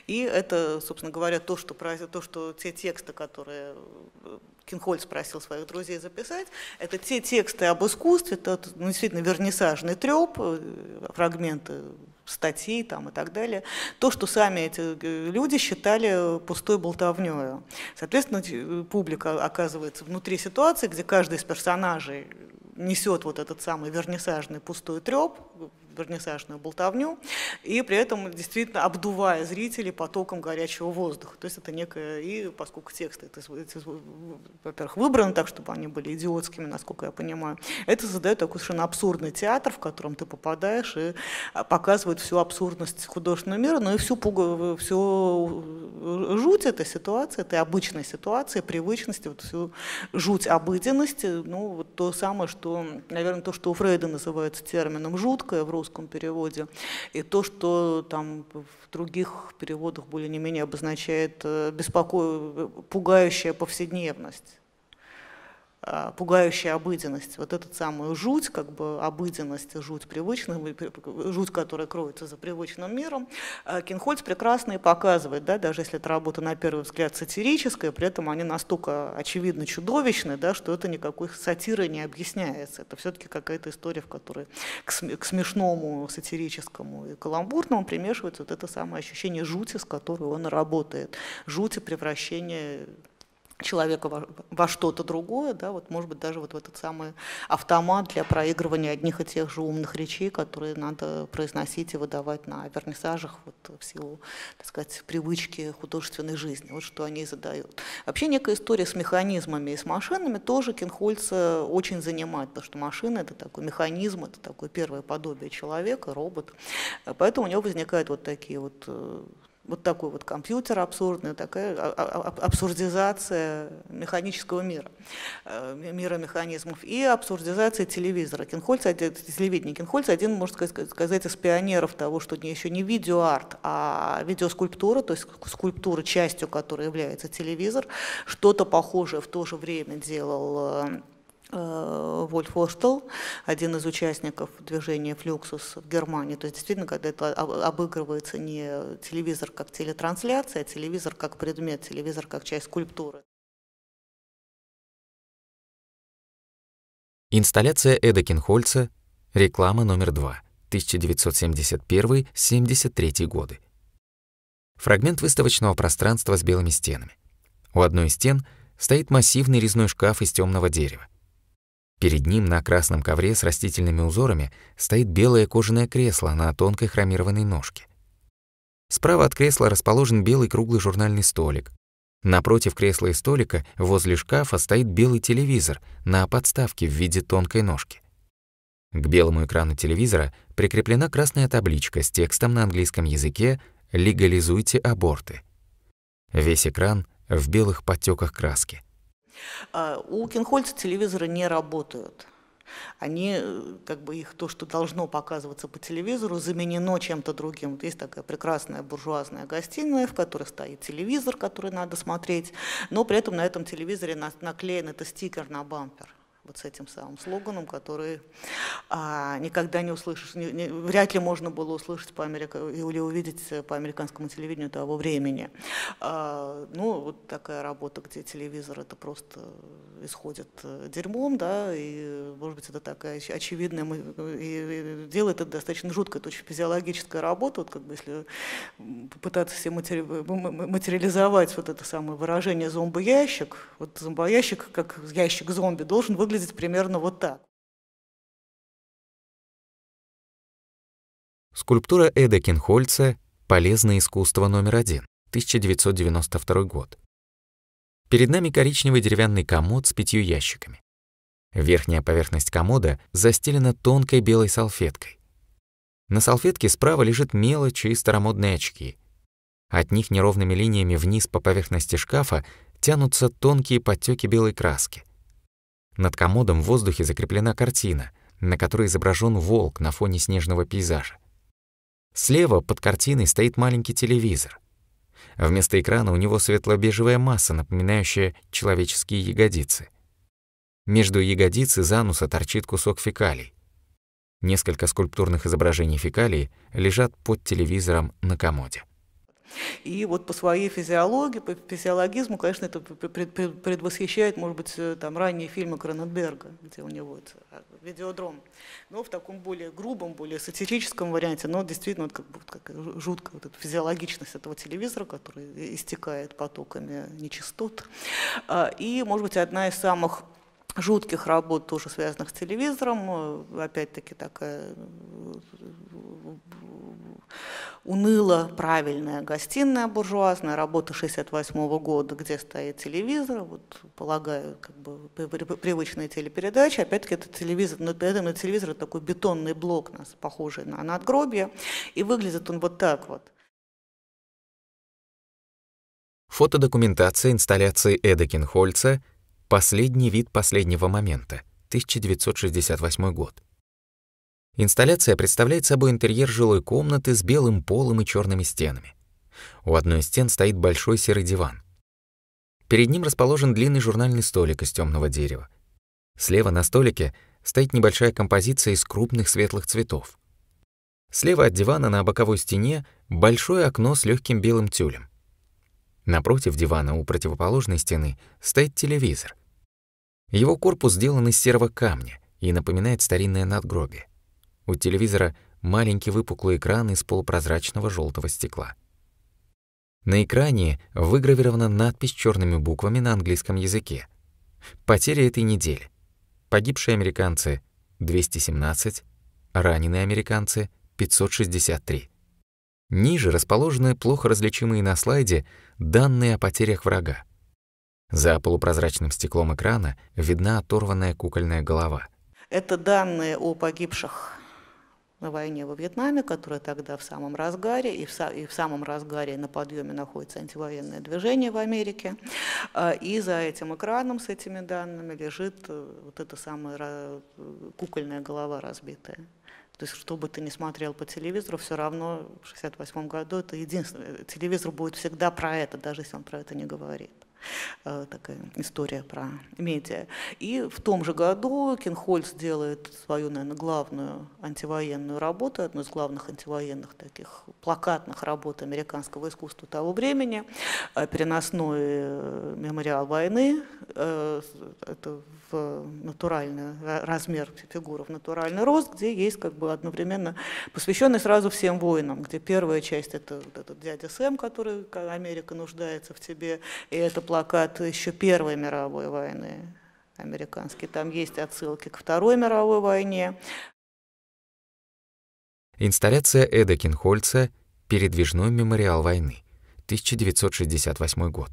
И это, собственно говоря, то, что, то, что те тексты, которые э, Кинхольд спросил своих друзей записать, это те тексты об искусстве, это ну, действительно вернисажный треп, э, фрагменты статей там, и так далее, то, что сами эти э, люди считали пустой болтовнёю. Соответственно, э, публика оказывается внутри ситуации, где каждый из персонажей несет вот этот самый вернисажный пустой треп, вернисажную болтовню, и при этом действительно обдувая зрителей потоком горячего воздуха. То есть это некое, и поскольку тексты, это, во-первых, выбраны так, чтобы они были идиотскими, насколько я понимаю, это создает такой совершенно абсурдный театр, в котором ты попадаешь и а, показывает всю абсурдность художественного мира, но и всю, пугу, всю э, жуть этой ситуации, этой обычной ситуации, привычности, вот всю жуть обыденности, ну, вот то самое, что, наверное, то, что у Фрейда называется термином «жуткое» в русском русском переводе. И то, что там в других переводах более-менее обозначает э, беспоко... Э, пугающая повседневность. А, пугающая обыденность, вот этот самый жуть, как бы обыденность, жуть привычного, жуть, которая кроется за привычным миром, а, Кинхольц прекрасно и показывает, да, даже если эта работа на первый взгляд сатирическая, при этом они настолько очевидно чудовищны, да, что это никакой сатиры не объясняется. Это все-таки какая-то история, в которой к смешному, сатирическому и каламбурному примешивается вот это самое ощущение жути, с которой он работает, жути превращения человека во, во что-то другое, да, вот, может быть, даже вот в этот самый автомат для проигрывания одних и тех же умных речей, которые надо произносить и выдавать на вернисажах вот, в силу, так сказать, привычки художественной жизни, вот что они задают. Вообще некая история с механизмами и с машинами тоже Кинхольца очень занимает, потому что машина – это такой механизм, это такое первое подобие человека, робот, поэтому у него возникают вот такие вот э, вот такой вот компьютер абсурдный, такая а, а, а, абсурдизация механического мира, э, мира механизмов, и абсурдизация телевизора. Кинхольц, телевидение Кинхольц, один, можно сказать, из пионеров того, что еще не видеоарт, а видеоскульптура, то есть скульптура, частью которой является телевизор, что-то похожее в то же время делал э, Э, Вольф Орштл, один из участников движения «Флюксус» в Германии. То есть действительно, когда это обыгрывается не телевизор как телетрансляция, а телевизор как предмет, телевизор как часть культуры. Инсталляция Эда Кинхольца «Реклама номер два", 1971 1971-73 годы. Фрагмент выставочного пространства с белыми стенами. У одной из стен стоит массивный резной шкаф из темного дерева. Перед ним на красном ковре с растительными узорами стоит белое кожаное кресло на тонкой хромированной ножке. Справа от кресла расположен белый круглый журнальный столик. Напротив кресла и столика возле шкафа стоит белый телевизор на подставке в виде тонкой ножки. К белому экрану телевизора прикреплена красная табличка с текстом на английском языке «Легализуйте аборты». Весь экран в белых потеках краски. А у Кинхольца телевизоры не работают. Они, э, как бы их то, что должно показываться по телевизору, заменено чем-то другим. Вот есть такая прекрасная буржуазная гостиная, в которой стоит телевизор, который надо смотреть, но при этом на этом телевизоре наклеен это стикер на бампер вот с этим самым слоганом, который а, никогда не услышишь, не, не, вряд ли можно было услышать по Америка, или увидеть э, по американскому телевидению того времени. А, ну, вот такая работа, где телевизор это просто исходит э, дерьмом, да, и, может быть, это такая очевидная, и, и делает это достаточно жуткая, это очень физиологическая работа, вот как бы если попытаться все матери, материализовать вот это самое выражение зомбоящик, вот зомбоящик, как ящик зомби, должен выглядеть выглядит примерно вот так. Скульптура Эда Кинхольца «Полезное искусство номер один», 1992 год. Перед нами коричневый деревянный комод с пятью ящиками. Верхняя поверхность комода застелена тонкой белой салфеткой. На салфетке справа лежит мелочи и старомодные очки. От них неровными линиями вниз по поверхности шкафа тянутся тонкие потеки белой краски. Над комодом в воздухе закреплена картина, на которой изображен волк на фоне снежного пейзажа. Слева под картиной стоит маленький телевизор. Вместо экрана у него светло-бежевая масса, напоминающая человеческие ягодицы. Между ягодиц и зануса торчит кусок фекалий. Несколько скульптурных изображений фекалий лежат под телевизором на комоде. И вот по своей физиологии, по физиологизму, конечно, это предвосхищает, может быть, э, там ранние фильмы Кроненберга, где у него это, видеодром. Но в таком более грубом, более сатирическом варианте, но действительно вот, как, бы, как жутко вот эта физиологичность этого телевизора, который истекает потоками нечистот. А, и, может быть, одна из самых жутких работ, тоже связанных с телевизором. Э, опять-таки такая э, уныло правильная гостиная буржуазная, работа 68 года, где стоит телевизор, вот, полагаю, как бы привычные телепередачи, опять-таки это телевизор, но при этом на телевизор такой бетонный блок, нас похожий на надгробие, и выглядит он вот так вот. Фотодокументация инсталляции Эда Кинхольца – Последний вид последнего момента, 1968 год. Инсталляция представляет собой интерьер жилой комнаты с белым полом и черными стенами. У одной из стен стоит большой серый диван. Перед ним расположен длинный журнальный столик из темного дерева. Слева на столике стоит небольшая композиция из крупных светлых цветов. Слева от дивана на боковой стене большое окно с легким белым тюлем. Напротив дивана у противоположной стены стоит телевизор. Его корпус сделан из серого камня и напоминает старинное надгробие. У телевизора маленький выпуклый экран из полупрозрачного желтого стекла. На экране выгравирована надпись черными буквами на английском языке. «Потери этой недели. Погибшие американцы — 217, раненые американцы — 563». Ниже расположены плохо различимые на слайде данные о потерях врага. За полупрозрачным стеклом экрана видна оторванная кукольная голова. Это данные о погибших на войне во Вьетнаме, которая тогда в самом разгаре, и в, и в самом разгаре на подъеме находится антивоенное движение в Америке. А, и за этим экраном с этими данными лежит э, вот эта самая кукольная голова разбитая. То есть, что бы ты ни смотрел по телевизору, все равно в 1968 году это единственное. Телевизор будет всегда про это, даже если он про это не говорит. Э, такая история про медиа. И в том же году Кинхольц делает свою, наверное, главную антивоенную работу, одну из главных антивоенных таких плакатных работ американского искусства того времени, э, переносной э, мемориал войны, это в натуральный размер фигуры в натуральный рост, где есть как бы одновременно посвященный сразу всем воинам, где первая часть это вот этот дядя Сэм, который Америка нуждается в тебе, и это плакат еще Первой мировой войны американский. Там есть отсылки к Второй мировой войне. Инсталляция Эда Кинхольца «Передвижной мемориал войны», 1968 год.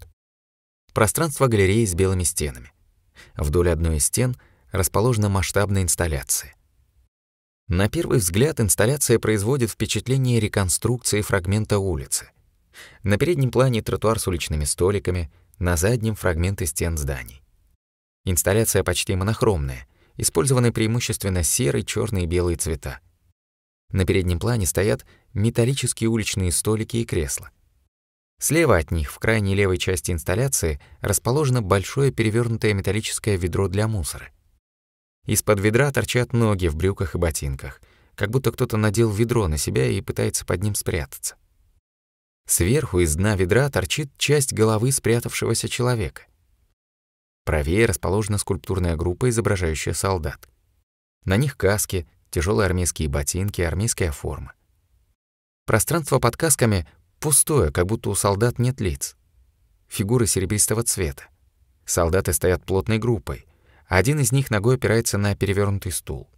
Пространство галереи с белыми стенами. Вдоль одной из стен расположена масштабная инсталляция. На первый взгляд инсталляция производит впечатление реконструкции фрагмента улицы. На переднем плане тротуар с уличными столиками — на заднем фрагменты стен зданий. Инсталляция почти монохромная, использованы преимущественно серый, черный и белые цвета. На переднем плане стоят металлические уличные столики и кресла. Слева от них, в крайней левой части инсталляции, расположено большое перевернутое металлическое ведро для мусора. Из-под ведра торчат ноги в брюках и ботинках, как будто кто-то надел ведро на себя и пытается под ним спрятаться. Сверху из дна ведра торчит часть головы спрятавшегося человека. Правее расположена скульптурная группа, изображающая солдат. На них каски, тяжелые армейские ботинки, армейская форма. Пространство под касками пустое, как будто у солдат нет лиц. Фигуры серебристого цвета. Солдаты стоят плотной группой. Один из них ногой опирается на перевернутый стул.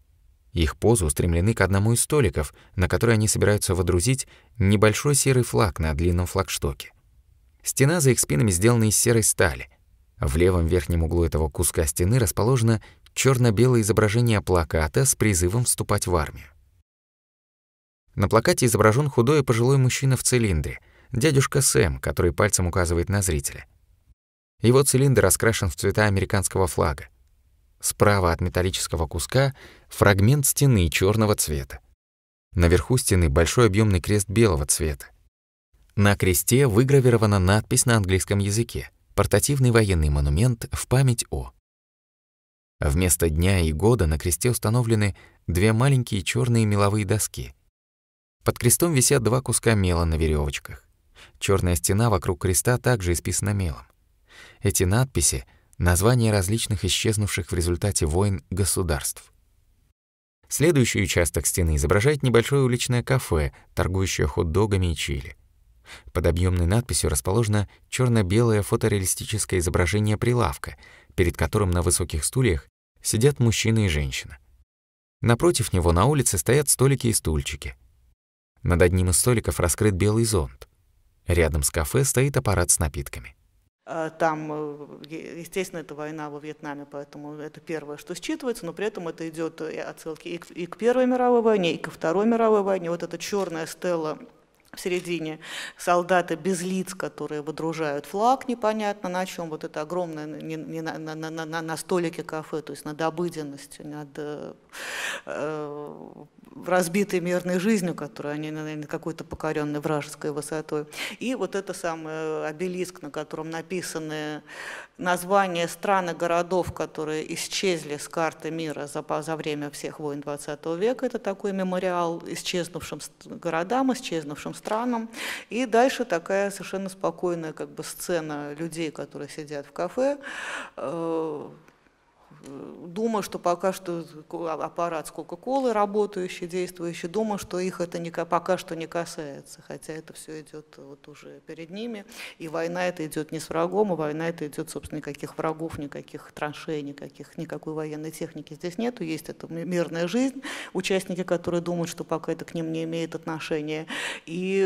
Их позу устремлены к одному из столиков, на который они собираются водрузить небольшой серый флаг на длинном флагштоке. Стена за их спинами сделана из серой стали. В левом верхнем углу этого куска стены расположено черно белое изображение плаката с призывом вступать в армию. На плакате изображен худой и пожилой мужчина в цилиндре, дядюшка Сэм, который пальцем указывает на зрителя. Его цилиндр раскрашен в цвета американского флага. Справа от металлического куска фрагмент стены черного цвета. Наверху стены большой объемный крест белого цвета. На кресте выгравирована надпись на английском языке «Портативный военный монумент в память о». Вместо дня и года на кресте установлены две маленькие черные меловые доски. Под крестом висят два куска мела на веревочках. Черная стена вокруг креста также исписана мелом. Эти надписи — названия различных исчезнувших в результате войн государств. Следующий участок стены изображает небольшое уличное кафе, торгующее хот-догами и чили. Под объемной надписью расположено черно белое фотореалистическое изображение прилавка, перед которым на высоких стульях сидят мужчина и женщина. Напротив него на улице стоят столики и стульчики. Над одним из столиков раскрыт белый зонт. Рядом с кафе стоит аппарат с напитками. Э, там, э, естественно, это война во Вьетнаме, поэтому это первое, что считывается, но при этом это идет э, отсылки и к, и к Первой мировой войне, и ко Второй мировой войне. Вот эта черная стела в середине солдаты без лиц, которые выдружают флаг непонятно на чем, вот это огромное не, не на, на, на, на столике кафе, то есть над обыденностью, над э, разбитой мирной жизнью, которую они, наверное, какой-то покоренной вражеской высотой. И вот это самый обелиск, на котором написаны названия стран и городов, которые исчезли с карты мира за, за время всех войн XX века. Это такой мемориал исчезнувшим городам, исчезнувшим странам. И дальше такая совершенно спокойная как бы, сцена людей, которые сидят в кафе, э, Думаю, что пока что аппарат с колы работающий, действующий, думаю, что их это не, пока что не касается, хотя это все идет вот уже перед ними. И война это идет не с врагом, а война это идет, собственно, никаких врагов, никаких траншей, никаких, никакой военной техники здесь нету. Есть это мирная жизнь, участники, которые думают, что пока это к ним не имеет отношения. И,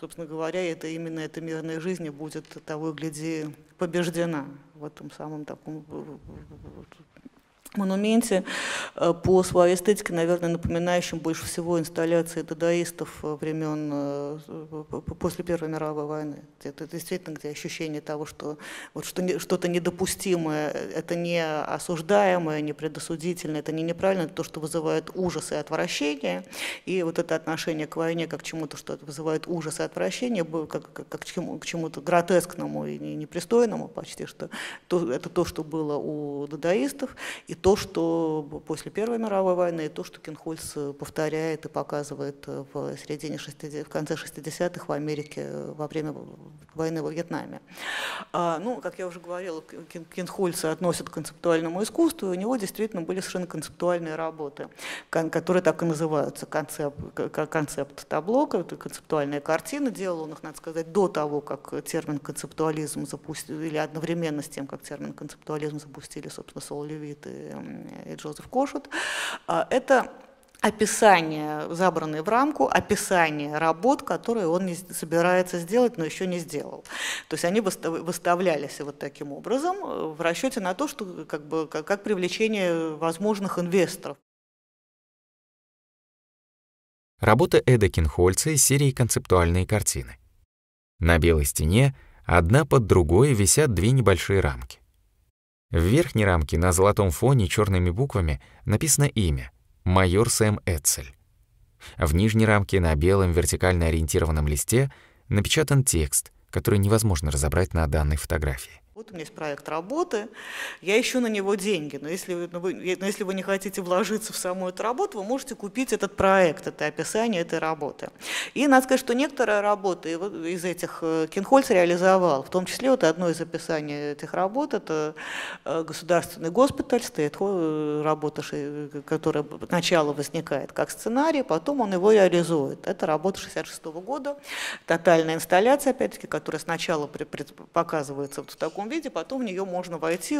собственно говоря, это именно эта мирная жизнь будет того и гляди побеждена в этом самом таком э, монументе э, по своей эстетике, наверное, напоминающим больше всего инсталляции дадаистов э, времен э, после Первой мировой войны. Это действительно где ощущение того, что вот что-то недопустимое, это не осуждаемое, не предосудительное, это не неправильно, это то, что вызывает ужас и отвращение. И вот это отношение к войне как к чему-то, что вызывает ужас и отвращение, как, как, как к чему-то гротескному и непристойному почти, что то, это то, что было у дадаистов, и то, что после Первой мировой войны, и то, что Кинхольц э, повторяет и показывает э, в, середине 60, в конце 60-х в Америке э, во время войны во Вьетнаме. А, ну, как я уже говорила, Кинхольц относит к концептуальному искусству, и у него действительно были совершенно концептуальные работы, которые так и называются, концепт, концепт табло, концептуальная картина. Делал он их, надо сказать, до того, как термин концептуализм запустили, или одновременно с тем, как термин концептуализм запустили, собственно, Сол Левит и и Джозеф Кошут. А, это описание, забранное в рамку, описание работ, которые он не собирается сделать, но еще не сделал. То есть они выставлялись вот таким образом э, в расчете на то, что как, бы, как, привлечение возможных инвесторов. Работа Эда Кинхольца из серии «Концептуальные картины». На белой стене одна под другой висят две небольшие рамки. В верхней рамке на золотом фоне черными буквами написано имя — майор Сэм Эцель. В нижней рамке на белом вертикально ориентированном листе напечатан текст, который невозможно разобрать на данной фотографии. Вот у меня есть проект работы, я ищу на него деньги. Но если, вы, ну, вы, если вы не хотите вложиться в саму эту работу, вы можете купить этот проект, это описание этой работы. И надо сказать, что некоторые работы из этих э, Кинхольц реализовал, в том числе вот одно из описаний этих работ, это э, государственный госпиталь, стоит э, работа, которая сначала возникает как сценарий, потом он его реализует. Это работа 66 года, тотальная инсталляция, опять-таки, которая сначала показывается вот в таком закрытом виде, потом в нее можно войти,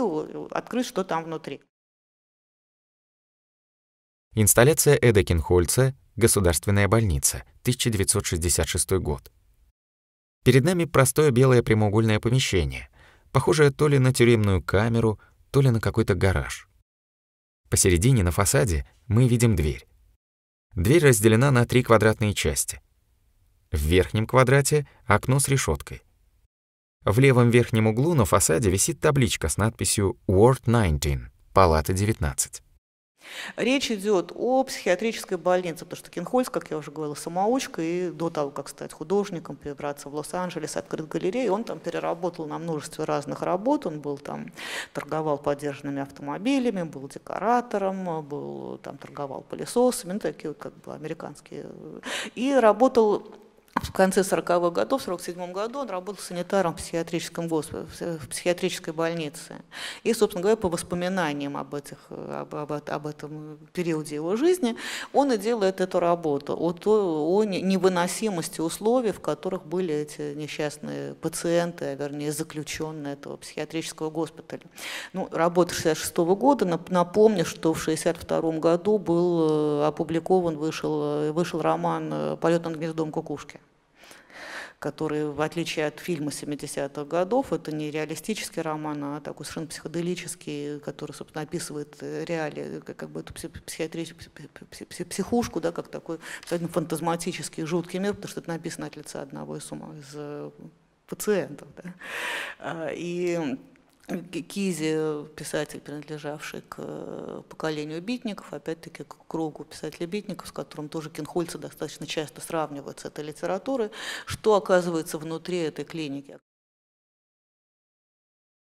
открыть, что там внутри. Инсталляция Эда Кинхольца «Государственная больница», 1966 год. Перед нами простое белое прямоугольное помещение, похожее то ли на тюремную камеру, то ли на какой-то гараж. Посередине на фасаде мы видим дверь. Дверь разделена на три квадратные части. В верхнем квадрате — окно с решеткой. В левом верхнем углу на фасаде висит табличка с надписью «Ward 19» — «Палата 19». Речь идет о психиатрической больнице, потому что Кинхольц, как я уже говорила, самоучка, и до того, как стать художником, перебраться в Лос-Анджелес, открыть галерею, он там переработал на множестве разных работ, он был там, торговал подержанными автомобилями, был декоратором, был там, торговал пылесосами, ну, такие вот как бы американские, и работал в конце 40-х годов, в 47 году он работал санитаром в психиатрическом госпитале, в психиатрической больнице. И, собственно говоря, по воспоминаниям об, этих, об, об, об этом периоде его жизни, он и делает эту работу о, о невыносимости условий, в которых были эти несчастные пациенты, а вернее заключенные этого психиатрического госпиталя. Ну, работа 66 -го года, напомню, что в 62 году был э, опубликован, вышел, э, вышел роман э, «Полет над гнездом кукушки» которые, в отличие от фильма 70-х годов, это не реалистический роман, а такой совершенно психоделический, который, собственно, описывает э, реалии, э, как бы эту психиатрию, психушку, да, как такой абсолютно фантазматический, жуткий мир, потому что это написано от лица одного из ума, э, из пациентов. Да. А, и Кизи, писатель, принадлежавший к э, поколению битников, опять-таки к кругу писателей-битников, с которым тоже кинхольцы достаточно часто сравнивают с этой литературой, что оказывается внутри этой клиники.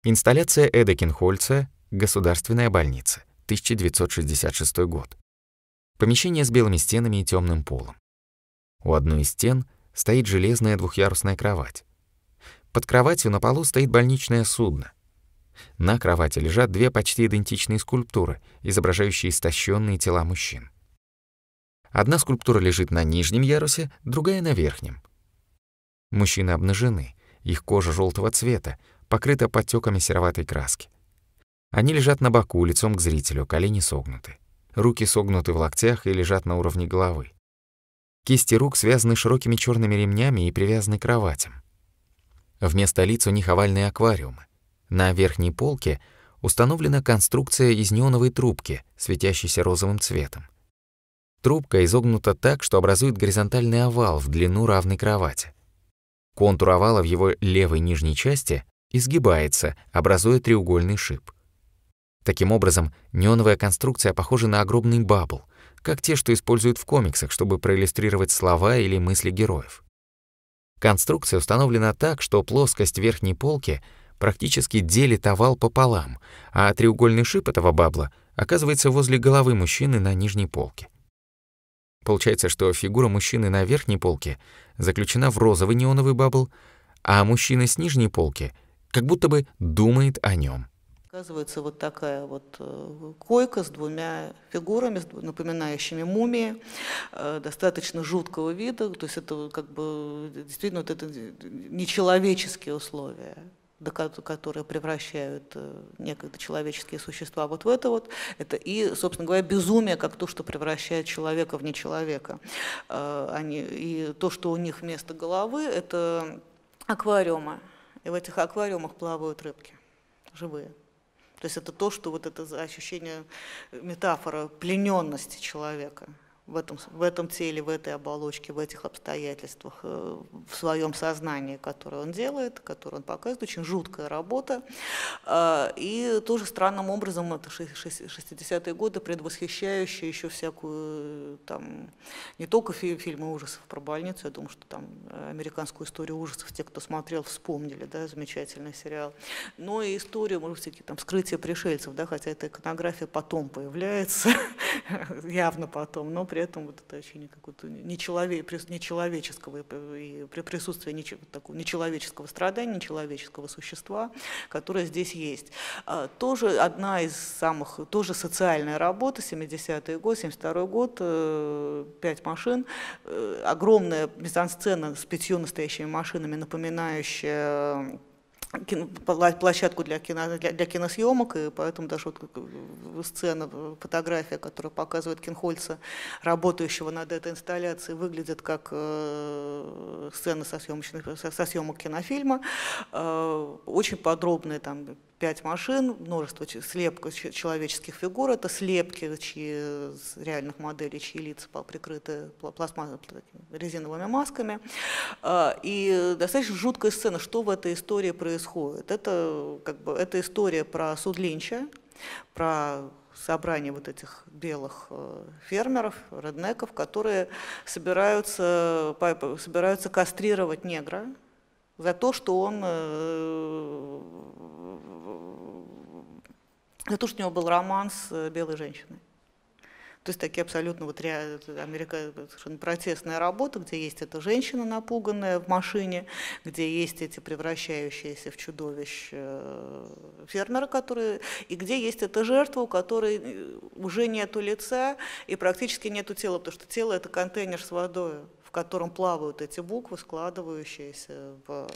Инсталляция Эда Кинхольца «Государственная больница», 1966 год. Помещение с белыми стенами и темным полом. У одной из стен стоит железная двухъярусная кровать. Под кроватью на полу стоит больничное судно, на кровати лежат две почти идентичные скульптуры, изображающие истощенные тела мужчин. Одна скульптура лежит на нижнем ярусе, другая — на верхнем. Мужчины обнажены, их кожа желтого цвета, покрыта подтеками сероватой краски. Они лежат на боку, лицом к зрителю, колени согнуты. Руки согнуты в локтях и лежат на уровне головы. Кисти рук связаны широкими черными ремнями и привязаны к кроватям. Вместо лиц у них овальные аквариумы. На верхней полке установлена конструкция из неоновой трубки, светящейся розовым цветом. Трубка изогнута так, что образует горизонтальный овал в длину равной кровати. Контур овала в его левой нижней части изгибается, образуя треугольный шип. Таким образом, неоновая конструкция похожа на огромный бабл, как те, что используют в комиксах, чтобы проиллюстрировать слова или мысли героев. Конструкция установлена так, что плоскость верхней полки — практически делит овал пополам, а треугольный шип этого бабла оказывается возле головы мужчины на нижней полке. Получается, что фигура мужчины на верхней полке заключена в розовый неоновый бабл, а мужчина с нижней полки как будто бы думает о нем. Оказывается, вот такая вот э, койка с двумя фигурами, напоминающими мумии, э, достаточно жуткого вида. То есть это как бы действительно вот это нечеловеческие условия которые превращают э, некогда человеческие существа вот в это вот, это и, собственно говоря, безумие, как то, что превращает человека в нечеловека. Э, они, и то, что у них вместо головы, это аквариумы. И в этих аквариумах плавают рыбки живые. То есть это то, что вот это ощущение э, метафора плененности человека – в этом, в этом теле, в этой оболочке, в этих обстоятельствах, э, в своем сознании, которое он делает, которое он показывает. Очень жуткая работа. А, и тоже странным образом это 60-е годы, предвосхищающие еще всякую, э, там, не только фи фильмы ужасов про больницу, я думаю, что там э, американскую историю ужасов те, кто смотрел, вспомнили, да, замечательный сериал, но и историю, может быть, там, скрытие пришельцев, да, хотя эта иконография потом появляется, явно потом, но при этом вот это ощущение какого-то нечелове, нечеловеческого э, и присутствия нече, такого нечеловеческого страдания, нечеловеческого существа, которое здесь есть. А, тоже одна из самых, тоже социальная работа, 70-й год, 72-й год, э, пять машин, э, огромная мизансцена с пятью настоящими машинами, напоминающая площадку для, кино, для, для киносъемок, и поэтому даже вот э, сцена, э, фотография, которая показывает Кинхольца, работающего над этой инсталляцией, выглядит как э, сцена со, съемочных, со, со съемок кинофильма. Э, очень подробные там пять машин, множество слепков человеческих фигур, это слепки чьи, реальных моделей, чьи лица прикрыты пластмассовыми резиновыми масками. А, и достаточно жуткая сцена, что в этой истории происходит. Это, как бы, это история про суд Линча, про собрание вот этих белых э, фермеров, реднеков, которые собираются, собираются кастрировать негра, за то, что он, э, за то, что у него был роман с э, белой женщиной. То есть такие абсолютно вот ре... Америка, совершенно протестная работа, где есть эта женщина напуганная в машине, где есть эти превращающиеся в чудовищ э, фермеры, которые, и где есть эта жертва, у которой уже нету лица и практически нету тела, потому что тело это контейнер с водой котором плавают эти буквы, складывающиеся в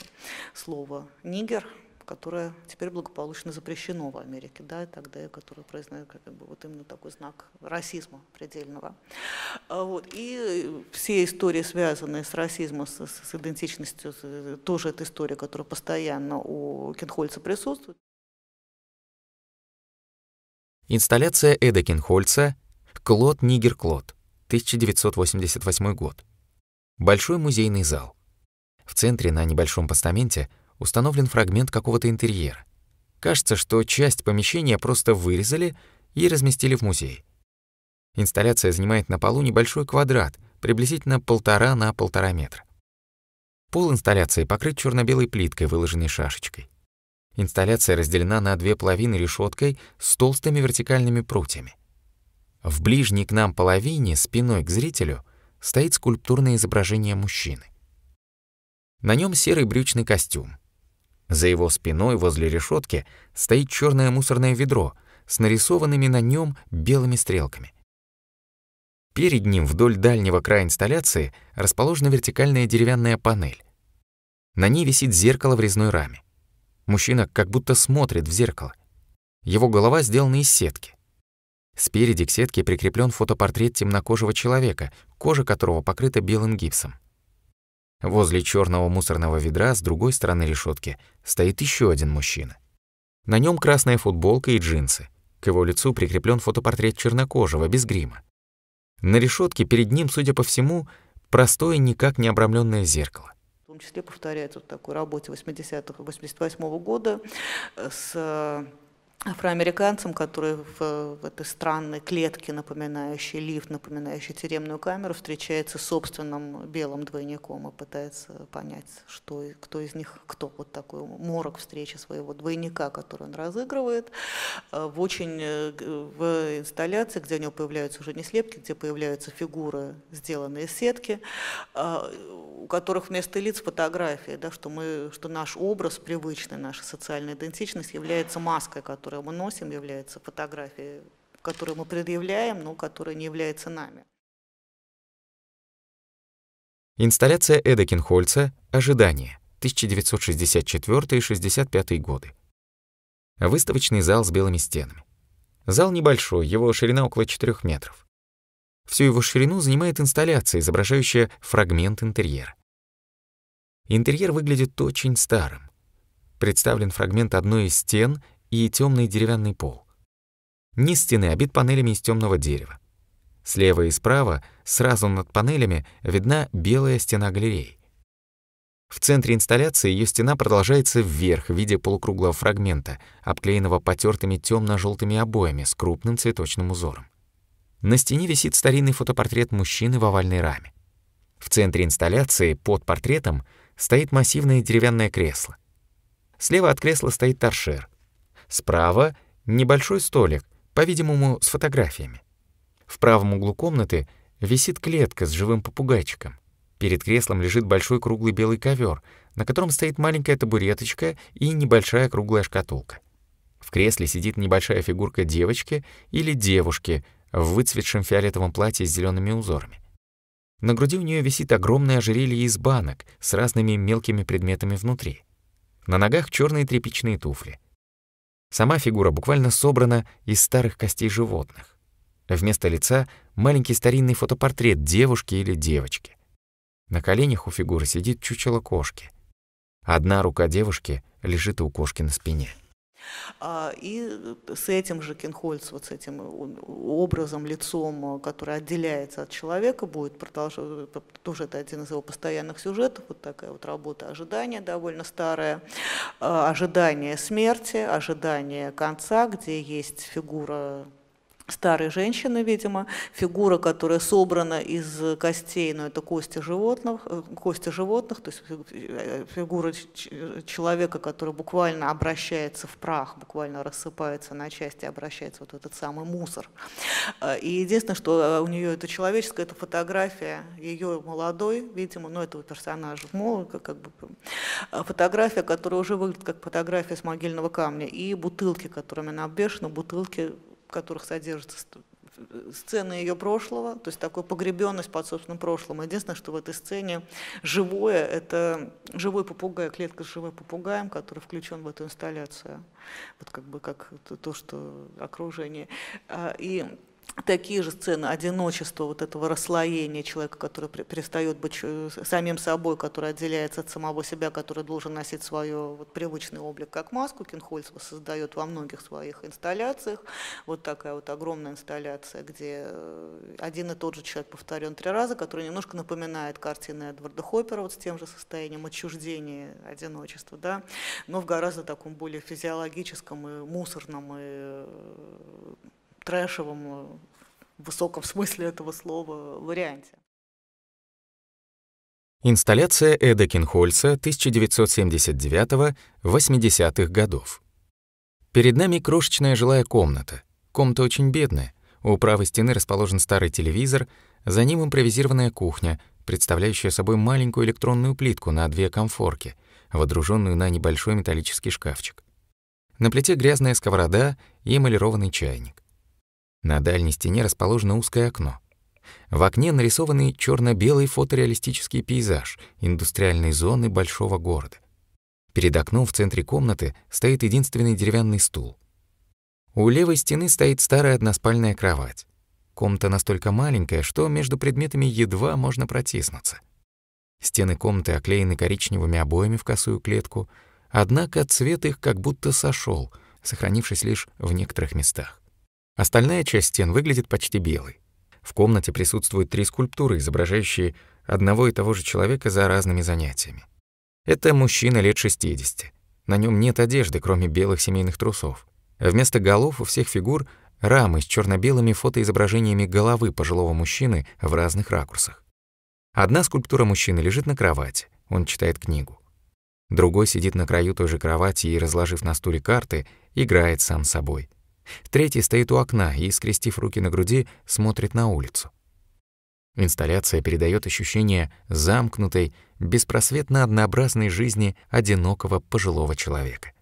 слово «нигер», которое теперь благополучно запрещено в Америке, да, и так далее, которое произносит как бы, вот именно такой знак расизма предельного. А, вот. И все истории, связанные с расизмом, с, с идентичностью, э, тоже эта история, которая постоянно у Кенхольца присутствует. Инсталляция Эда Кенхольца «Клод Нигер Клод», 1988 год. Большой музейный зал. В центре на небольшом постаменте установлен фрагмент какого-то интерьера. Кажется, что часть помещения просто вырезали и разместили в музей. Инсталляция занимает на полу небольшой квадрат, приблизительно полтора на полтора метра. Пол инсталляции покрыт черно белой плиткой, выложенной шашечкой. Инсталляция разделена на две половины решеткой с толстыми вертикальными прутьями. В ближней к нам половине, спиной к зрителю, стоит скульптурное изображение мужчины. На нем серый брючный костюм. За его спиной возле решетки стоит черное мусорное ведро с нарисованными на нем белыми стрелками. Перед ним вдоль дальнего края инсталляции расположена вертикальная деревянная панель. На ней висит зеркало в резной раме. Мужчина как будто смотрит в зеркало. Его голова сделана из сетки. Спереди к сетке прикреплен фотопортрет темнокожего человека, кожа которого покрыта белым гипсом. Возле черного мусорного ведра с другой стороны решетки стоит еще один мужчина. На нем красная футболка и джинсы. К его лицу прикреплен фотопортрет чернокожего, без грима. На решетке перед ним, судя по всему, простое никак не обрамленное зеркало. В том числе повторяется в такой работе 80 88 -го года с э, афроамериканцам, которые в, в этой странной клетке, напоминающей лифт, напоминающей тюремную камеру, встречается с собственным белым двойником и пытается понять, что, кто из них кто. Вот такой морок встречи своего двойника, который он разыгрывает. Э, в очень э, в инсталляции, где у него появляются уже не слепки, где появляются фигуры, сделанные из сетки, э, у которых вместо лиц фотографии, да, что, мы, что наш образ привычный, наша социальная идентичность является маской, которая которые мы носим, являются фотографии, которые мы предъявляем, но которые не являются нами. Инсталляция Эда Кинхольца «Ожидание» 1964-65 годы. Выставочный зал с белыми стенами. Зал небольшой, его ширина около 4 метров. Всю его ширину занимает инсталляция, изображающая фрагмент интерьера. Интерьер выглядит очень старым. Представлен фрагмент одной из стен и темный деревянный пол. Низ стены обит панелями из темного дерева. Слева и справа, сразу над панелями, видна белая стена галереи. В центре инсталляции ее стена продолжается вверх в виде полукруглого фрагмента, обклеенного потертыми темно желтыми обоями с крупным цветочным узором. На стене висит старинный фотопортрет мужчины в овальной раме. В центре инсталляции, под портретом, стоит массивное деревянное кресло. Слева от кресла стоит торшер, Справа — небольшой столик, по-видимому, с фотографиями. В правом углу комнаты висит клетка с живым попугайчиком. Перед креслом лежит большой круглый белый ковер, на котором стоит маленькая табуреточка и небольшая круглая шкатулка. В кресле сидит небольшая фигурка девочки или девушки в выцветшем фиолетовом платье с зелеными узорами. На груди у нее висит огромное ожерелье из банок с разными мелкими предметами внутри. На ногах черные тряпичные туфли — Сама фигура буквально собрана из старых костей животных. Вместо лица — маленький старинный фотопортрет девушки или девочки. На коленях у фигуры сидит чучело кошки. Одна рука девушки лежит у кошки на спине. А, и с этим же Кенхольц, вот с этим образом, лицом, а, который отделяется от человека, будет продолжать, тоже это один из его постоянных сюжетов, вот такая вот работа ожидания довольно старая, а, ожидание смерти, ожидание конца, где есть фигура старой женщины, видимо, фигура, которая собрана из костей, но ну, это кости животных, э, кости животных, то есть э, фигура человека, который буквально обращается в прах, буквально рассыпается на части, обращается вот этот самый мусор. Э, и единственное, что у нее это человеческая, это фотография ее молодой, видимо, но ну, этого персонажа молодого, ну, как бы фотография, которая уже выглядит как фотография с могильного камня, и бутылки, которыми она обвешена, бутылки которых содержатся сцены э, ее прошлого, то есть такой погребенность под собственным прошлым. Единственное, что в этой сцене живое, это живой попугай, клетка с живым попугаем, который включен в эту инсталляцию. Вот как бы как то, что окружение. А, и такие же сцены одиночества, вот этого расслоения человека, который перестает быть э, самим собой, который отделяется от самого себя, который должен носить свое вот, привычный облик как маску, Кинхольц создает во многих своих инсталляциях. Вот такая вот огромная инсталляция, где э, один и тот же человек повторен три раза, который немножко напоминает картины Эдварда Хоппера вот с тем же состоянием отчуждения, одиночества, да, но в гораздо таком более физиологическом и мусорном и э, трэшевом, э, высоком смысле этого слова, варианте. Инсталляция Эда Кинхольца 1979-80-х годов. Перед нами крошечная жилая комната. Комната очень бедная. У правой стены расположен старый телевизор, за ним импровизированная кухня, представляющая собой маленькую электронную плитку на две комфорки, водруженную на небольшой металлический шкафчик. На плите грязная сковорода и эмалированный чайник. На дальней стене расположено узкое окно. В окне нарисованы черно белый фотореалистический пейзаж индустриальной зоны большого города. Перед окном в центре комнаты стоит единственный деревянный стул. У левой стены стоит старая односпальная кровать. Комната настолько маленькая, что между предметами едва можно протиснуться. Стены комнаты оклеены коричневыми обоями в косую клетку, однако цвет их как будто сошел, сохранившись лишь в некоторых местах. Остальная часть стен выглядит почти белой. В комнате присутствуют три скульптуры, изображающие одного и того же человека за разными занятиями. Это мужчина лет 60. На нем нет одежды, кроме белых семейных трусов. Вместо голов у всех фигур — рамы с черно белыми фотоизображениями головы пожилого мужчины в разных ракурсах. Одна скульптура мужчины лежит на кровати, он читает книгу. Другой сидит на краю той же кровати и, разложив на стуле карты, играет сам собой — Третий стоит у окна и, скрестив руки на груди, смотрит на улицу. Инсталляция передает ощущение замкнутой, беспросветно однообразной жизни одинокого пожилого человека.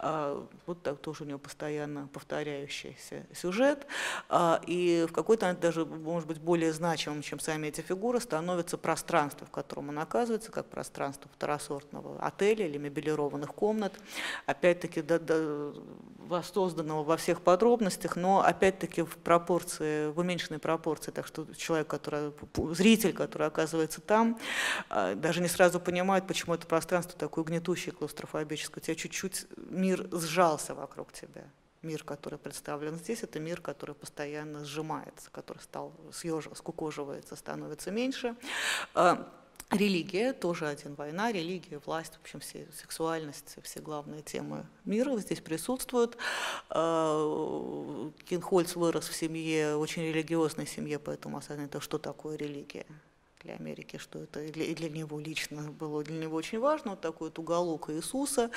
А, вот так тоже у него постоянно повторяющийся сюжет. А, и в какой-то, даже, может быть, более значимым, чем сами эти фигуры, становится пространство, в котором он оказывается, как пространство второсортного отеля или мебелированных комнат. Опять-таки, до, до, воссозданного во всех подробностях, но опять-таки в пропорции, в уменьшенной пропорции, так что человек, который, зритель, который оказывается там, а, даже не сразу понимает, почему это пространство такое гнетущее, клаустрофобическое. У тебя чуть-чуть мир сжался вокруг тебя. Мир, который представлен здесь, это мир, который постоянно сжимается, который стал съеж... скукоживается, становится меньше. А, религия тоже один война, религия, власть, в общем, все сексуальность, все главные темы мира здесь присутствуют. А, Кинхольц вырос в семье, очень религиозной семье, поэтому осознание, что такое религия для Америки, что это для, для него лично было для него очень важно, вот такой вот уголок Иисуса.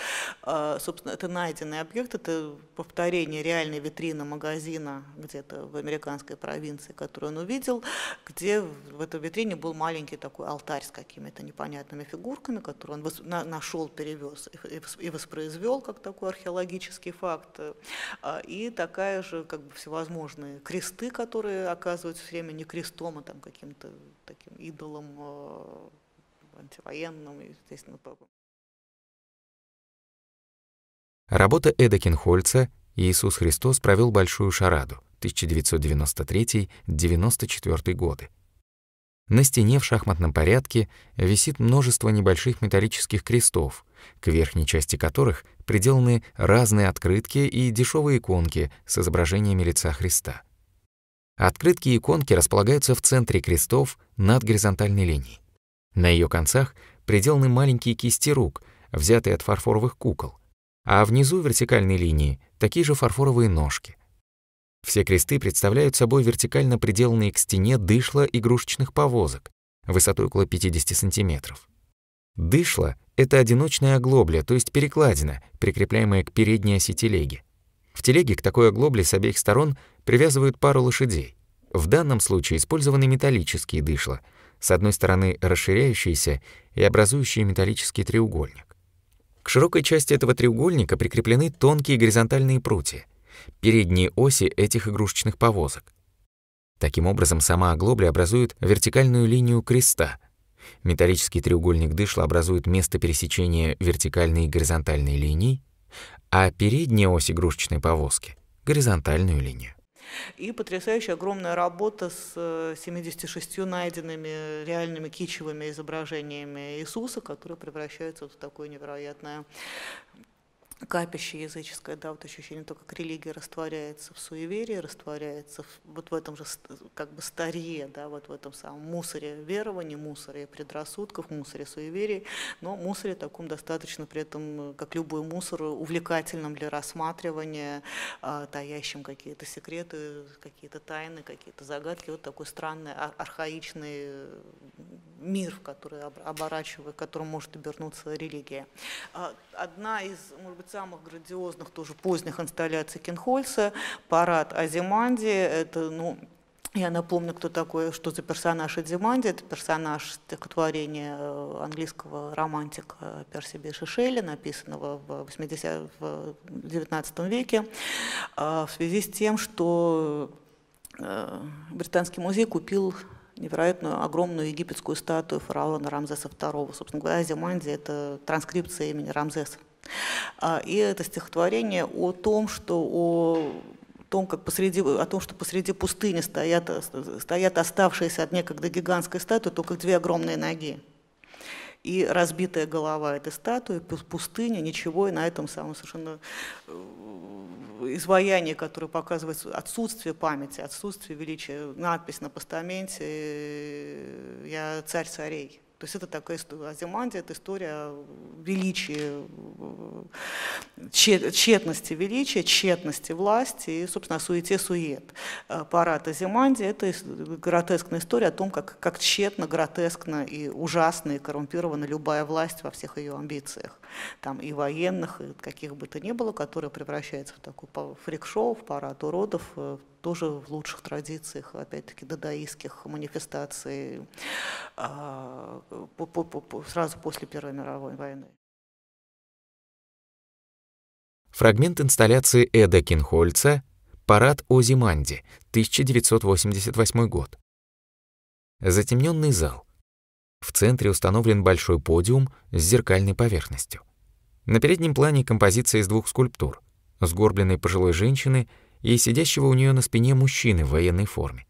А, собственно, это найденный объект, это повторение реальной витрины магазина где-то в американской провинции, которую он увидел, где в этой витрине был маленький такой алтарь с какими-то непонятными фигурками, которые он нашел, перевез и, воспроизвел как такой археологический факт. А, и такая же как бы всевозможные кресты, которые оказываются все время не крестом, а там каким-то таким идолом э, антивоенным, естественно. Работа Эда Кинхольца «Иисус Христос провел большую шараду» 1994 годы. На стене в шахматном порядке висит множество небольших металлических крестов, к верхней части которых приделаны разные открытки и дешевые иконки с изображениями лица Христа — Открытки и иконки располагаются в центре крестов над горизонтальной линией. На ее концах приделаны маленькие кисти рук, взятые от фарфоровых кукол, а внизу вертикальной линии такие же фарфоровые ножки. Все кресты представляют собой вертикально приделанные к стене дышла игрушечных повозок высотой около 50 сантиметров. Дышло – это одиночная оглобля, то есть перекладина, прикрепляемая к передней оси телеги. В телеге к такой оглобле с обеих сторон привязывают пару лошадей. В данном случае использованы металлические дышла, с одной стороны расширяющиеся и образующие металлический треугольник. К широкой части этого треугольника прикреплены тонкие горизонтальные прутья, передние оси этих игрушечных повозок. Таким образом, сама оглобля образует вертикальную линию креста. Металлический треугольник дышла образует место пересечения вертикальной и горизонтальной линий, а передняя ось игрушечной повозки — горизонтальную линию. И потрясающая огромная работа с 76 э, найденными реальными кичевыми изображениями Иисуса, которые превращаются вот в такое невероятное капище языческое, да, вот ощущение того, как религия растворяется в суеверии, растворяется в, вот в этом же как бы старе, да, вот в этом самом мусоре верований, мусоре предрассудков, мусоре суеверий, но мусоре таком достаточно при этом, как любой мусор, увлекательном для рассматривания, а, таящим какие-то секреты, какие-то тайны, какие-то загадки, вот такой странный а, архаичный мир, в который в котором может обернуться религия. А, одна из, может быть, самых грандиозных, тоже поздних инсталляций Кинхольца, парад Азиманди, это, ну, я напомню, кто такой, что за персонаж Эдзиманди. Это персонаж стихотворения э, английского романтика Перси Биша Шелли, написанного в, 80, в 19 веке, а, в связи с тем, что э, Британский музей купил невероятную огромную египетскую статую фараона Рамзеса II. Собственно говоря, Азиманди – это транскрипция имени Рамзеса. А, и это стихотворение о том, что о том, как посреди, о том, что посреди пустыни стоят, стоят оставшиеся от некогда гигантской статуи только две огромные ноги. И разбитая голова этой статуи, пустыня, ничего, и на этом самом совершенно э, изваяние, которое показывает отсутствие памяти, отсутствие величия, надпись на постаменте э, «Я царь царей». То есть это такая история. Азимандия – это история величия, тщетности величия, тщетности власти и, собственно, суете-сует. Э, парад Азимандии – это гротескная история о том, как, как тщетно, гротескно и ужасно и коррумпирована любая власть во всех ее амбициях. Там и военных, и каких бы то ни было, которые превращаются в такой фрик-шоу, в парад уродов, э, тоже в лучших традициях, опять-таки, дадаистских манифестаций а, по, по, по, сразу после Первой мировой войны. Фрагмент инсталляции Эда Кинхольца «Парад о Зиманде», 1988 год. Затемненный зал. В центре установлен большой подиум с зеркальной поверхностью. На переднем плане композиция из двух скульптур — сгорбленной пожилой женщины и сидящего у нее на спине мужчины в военной форме.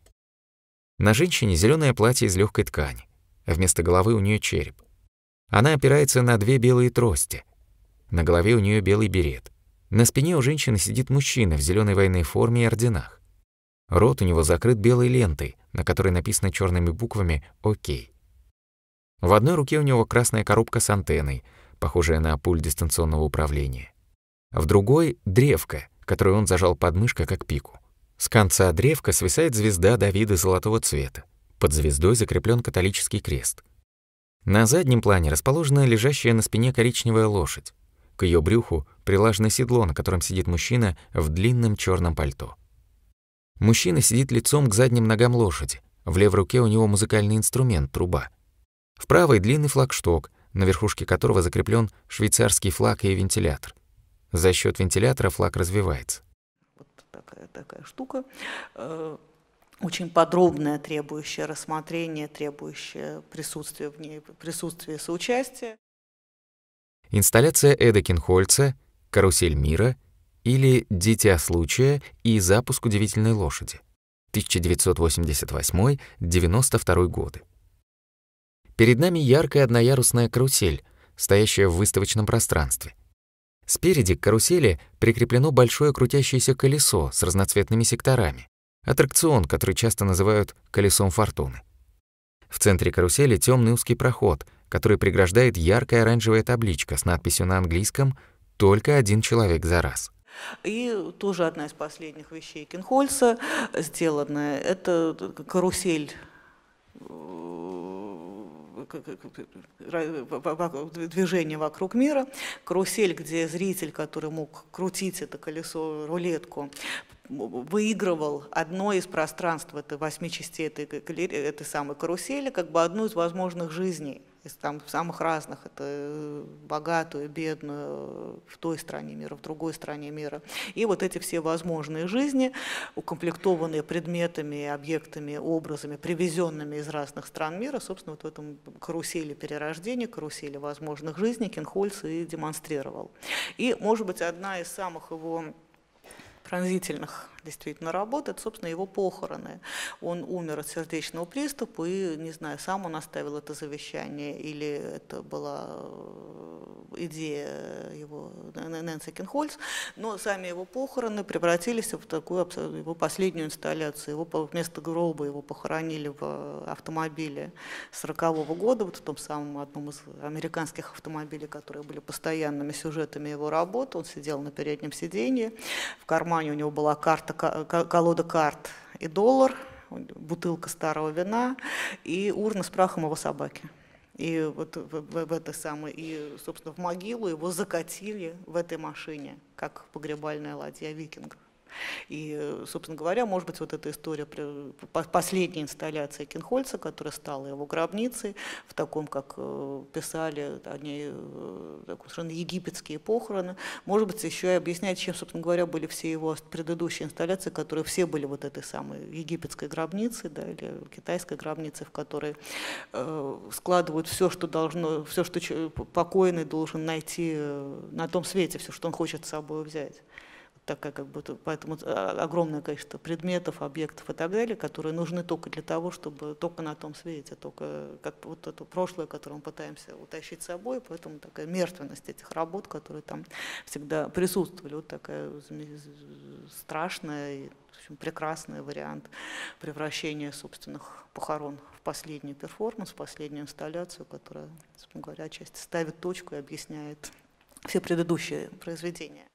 На женщине зеленое платье из легкой ткани вместо головы у нее череп. Она опирается на две белые трости. На голове у нее белый берет. На спине у женщины сидит мужчина в зеленой военной форме и орденах. Рот у него закрыт белой лентой, на которой написано черными буквами «Окей». В одной руке у него красная коробка с антенной, похожая на пульт дистанционного управления. В другой — древко, которое он зажал под мышкой как пику. С конца древка свисает звезда Давида золотого цвета. Под звездой закреплен католический крест. На заднем плане расположена лежащая на спине коричневая лошадь. К ее брюху прилажено седло, на котором сидит мужчина в длинном черном пальто. Мужчина сидит лицом к задним ногам лошади. В левой руке у него музыкальный инструмент — труба. В правой — длинный флагшток, на верхушке которого закреплен швейцарский флаг и вентилятор. За счет вентилятора флаг развивается. Вот такая, такая штука. Э, очень подробное, требующее рассмотрения, требующее присутствия в ней, присутствия соучастия. Инсталляция Эда Кинхольца «Карусель мира» или «Дитя случая» и «Запуск удивительной лошади» 1988-92 годы. Перед нами яркая одноярусная карусель, стоящая в выставочном пространстве. Спереди к карусели прикреплено большое крутящееся колесо с разноцветными секторами аттракцион, который часто называют «колесом фортуны». В центре карусели темный узкий проход, который преграждает яркая оранжевая табличка с надписью на английском «Только один человек за раз». И тоже одна из последних вещей Кинхольца сделанная – это карусель э, движение вокруг мира, карусель, где зритель, который мог крутить это колесо, рулетку, выигрывал одно из пространств это восьми частей этой, этой самой карусели, как бы одну из возможных жизней из там, самых разных, это э, богатую, бедную, в той стране мира, в другой стране мира. И вот эти все возможные жизни, укомплектованные предметами, объектами, образами, привезенными из разных стран мира, собственно, вот в этом карусели перерождения, карусели возможных жизней Кенхольц и демонстрировал. И, может быть, одна из самых его пронзительных действительно работает, собственно, его похороны. Он умер от сердечного приступа, и, не знаю, сам он оставил это завещание, или это была э, идея его э, Нэнси Кенхольц, но сами его похороны превратились в такую его последнюю инсталляцию. Его вместо гроба его похоронили в автомобиле 40 -го года, вот в том самом одном из американских автомобилей, которые были постоянными сюжетами его работы. Он сидел на переднем сиденье, в кармане у него была карта карта, колода карт и доллар, бутылка старого вина и урна с прахом его собаки. И вот в, в, в это самое, и, собственно, в могилу его закатили в этой машине, как погребальная ладья викингов. И, э, собственно говоря, может быть, вот эта история последней инсталляции Кинхольца, которая стала его гробницей, в таком, как э, писали они, э, совершенно египетские похороны, может быть, еще и объясняет, чем, собственно говоря, были все его предыдущие инсталляции, которые все были вот этой самой египетской гробницей да, или китайской гробницей, в которой э, складывают все, что должно, все, что покойный должен найти на том свете, все, что он хочет с собой взять такая как бы, поэтому э, огромное количество предметов, объектов и так далее, которые нужны только для того, чтобы только на том свете, только э, как вот это прошлое, которое мы пытаемся утащить с собой, поэтому такая мертвенность этих работ, которые там всегда присутствовали, вот такая страшная и в общем, прекрасный вариант превращения собственных похорон в последний перформанс, в последнюю инсталляцию, которая, собственно говоря, часть ставит точку и объясняет все предыдущие произведения.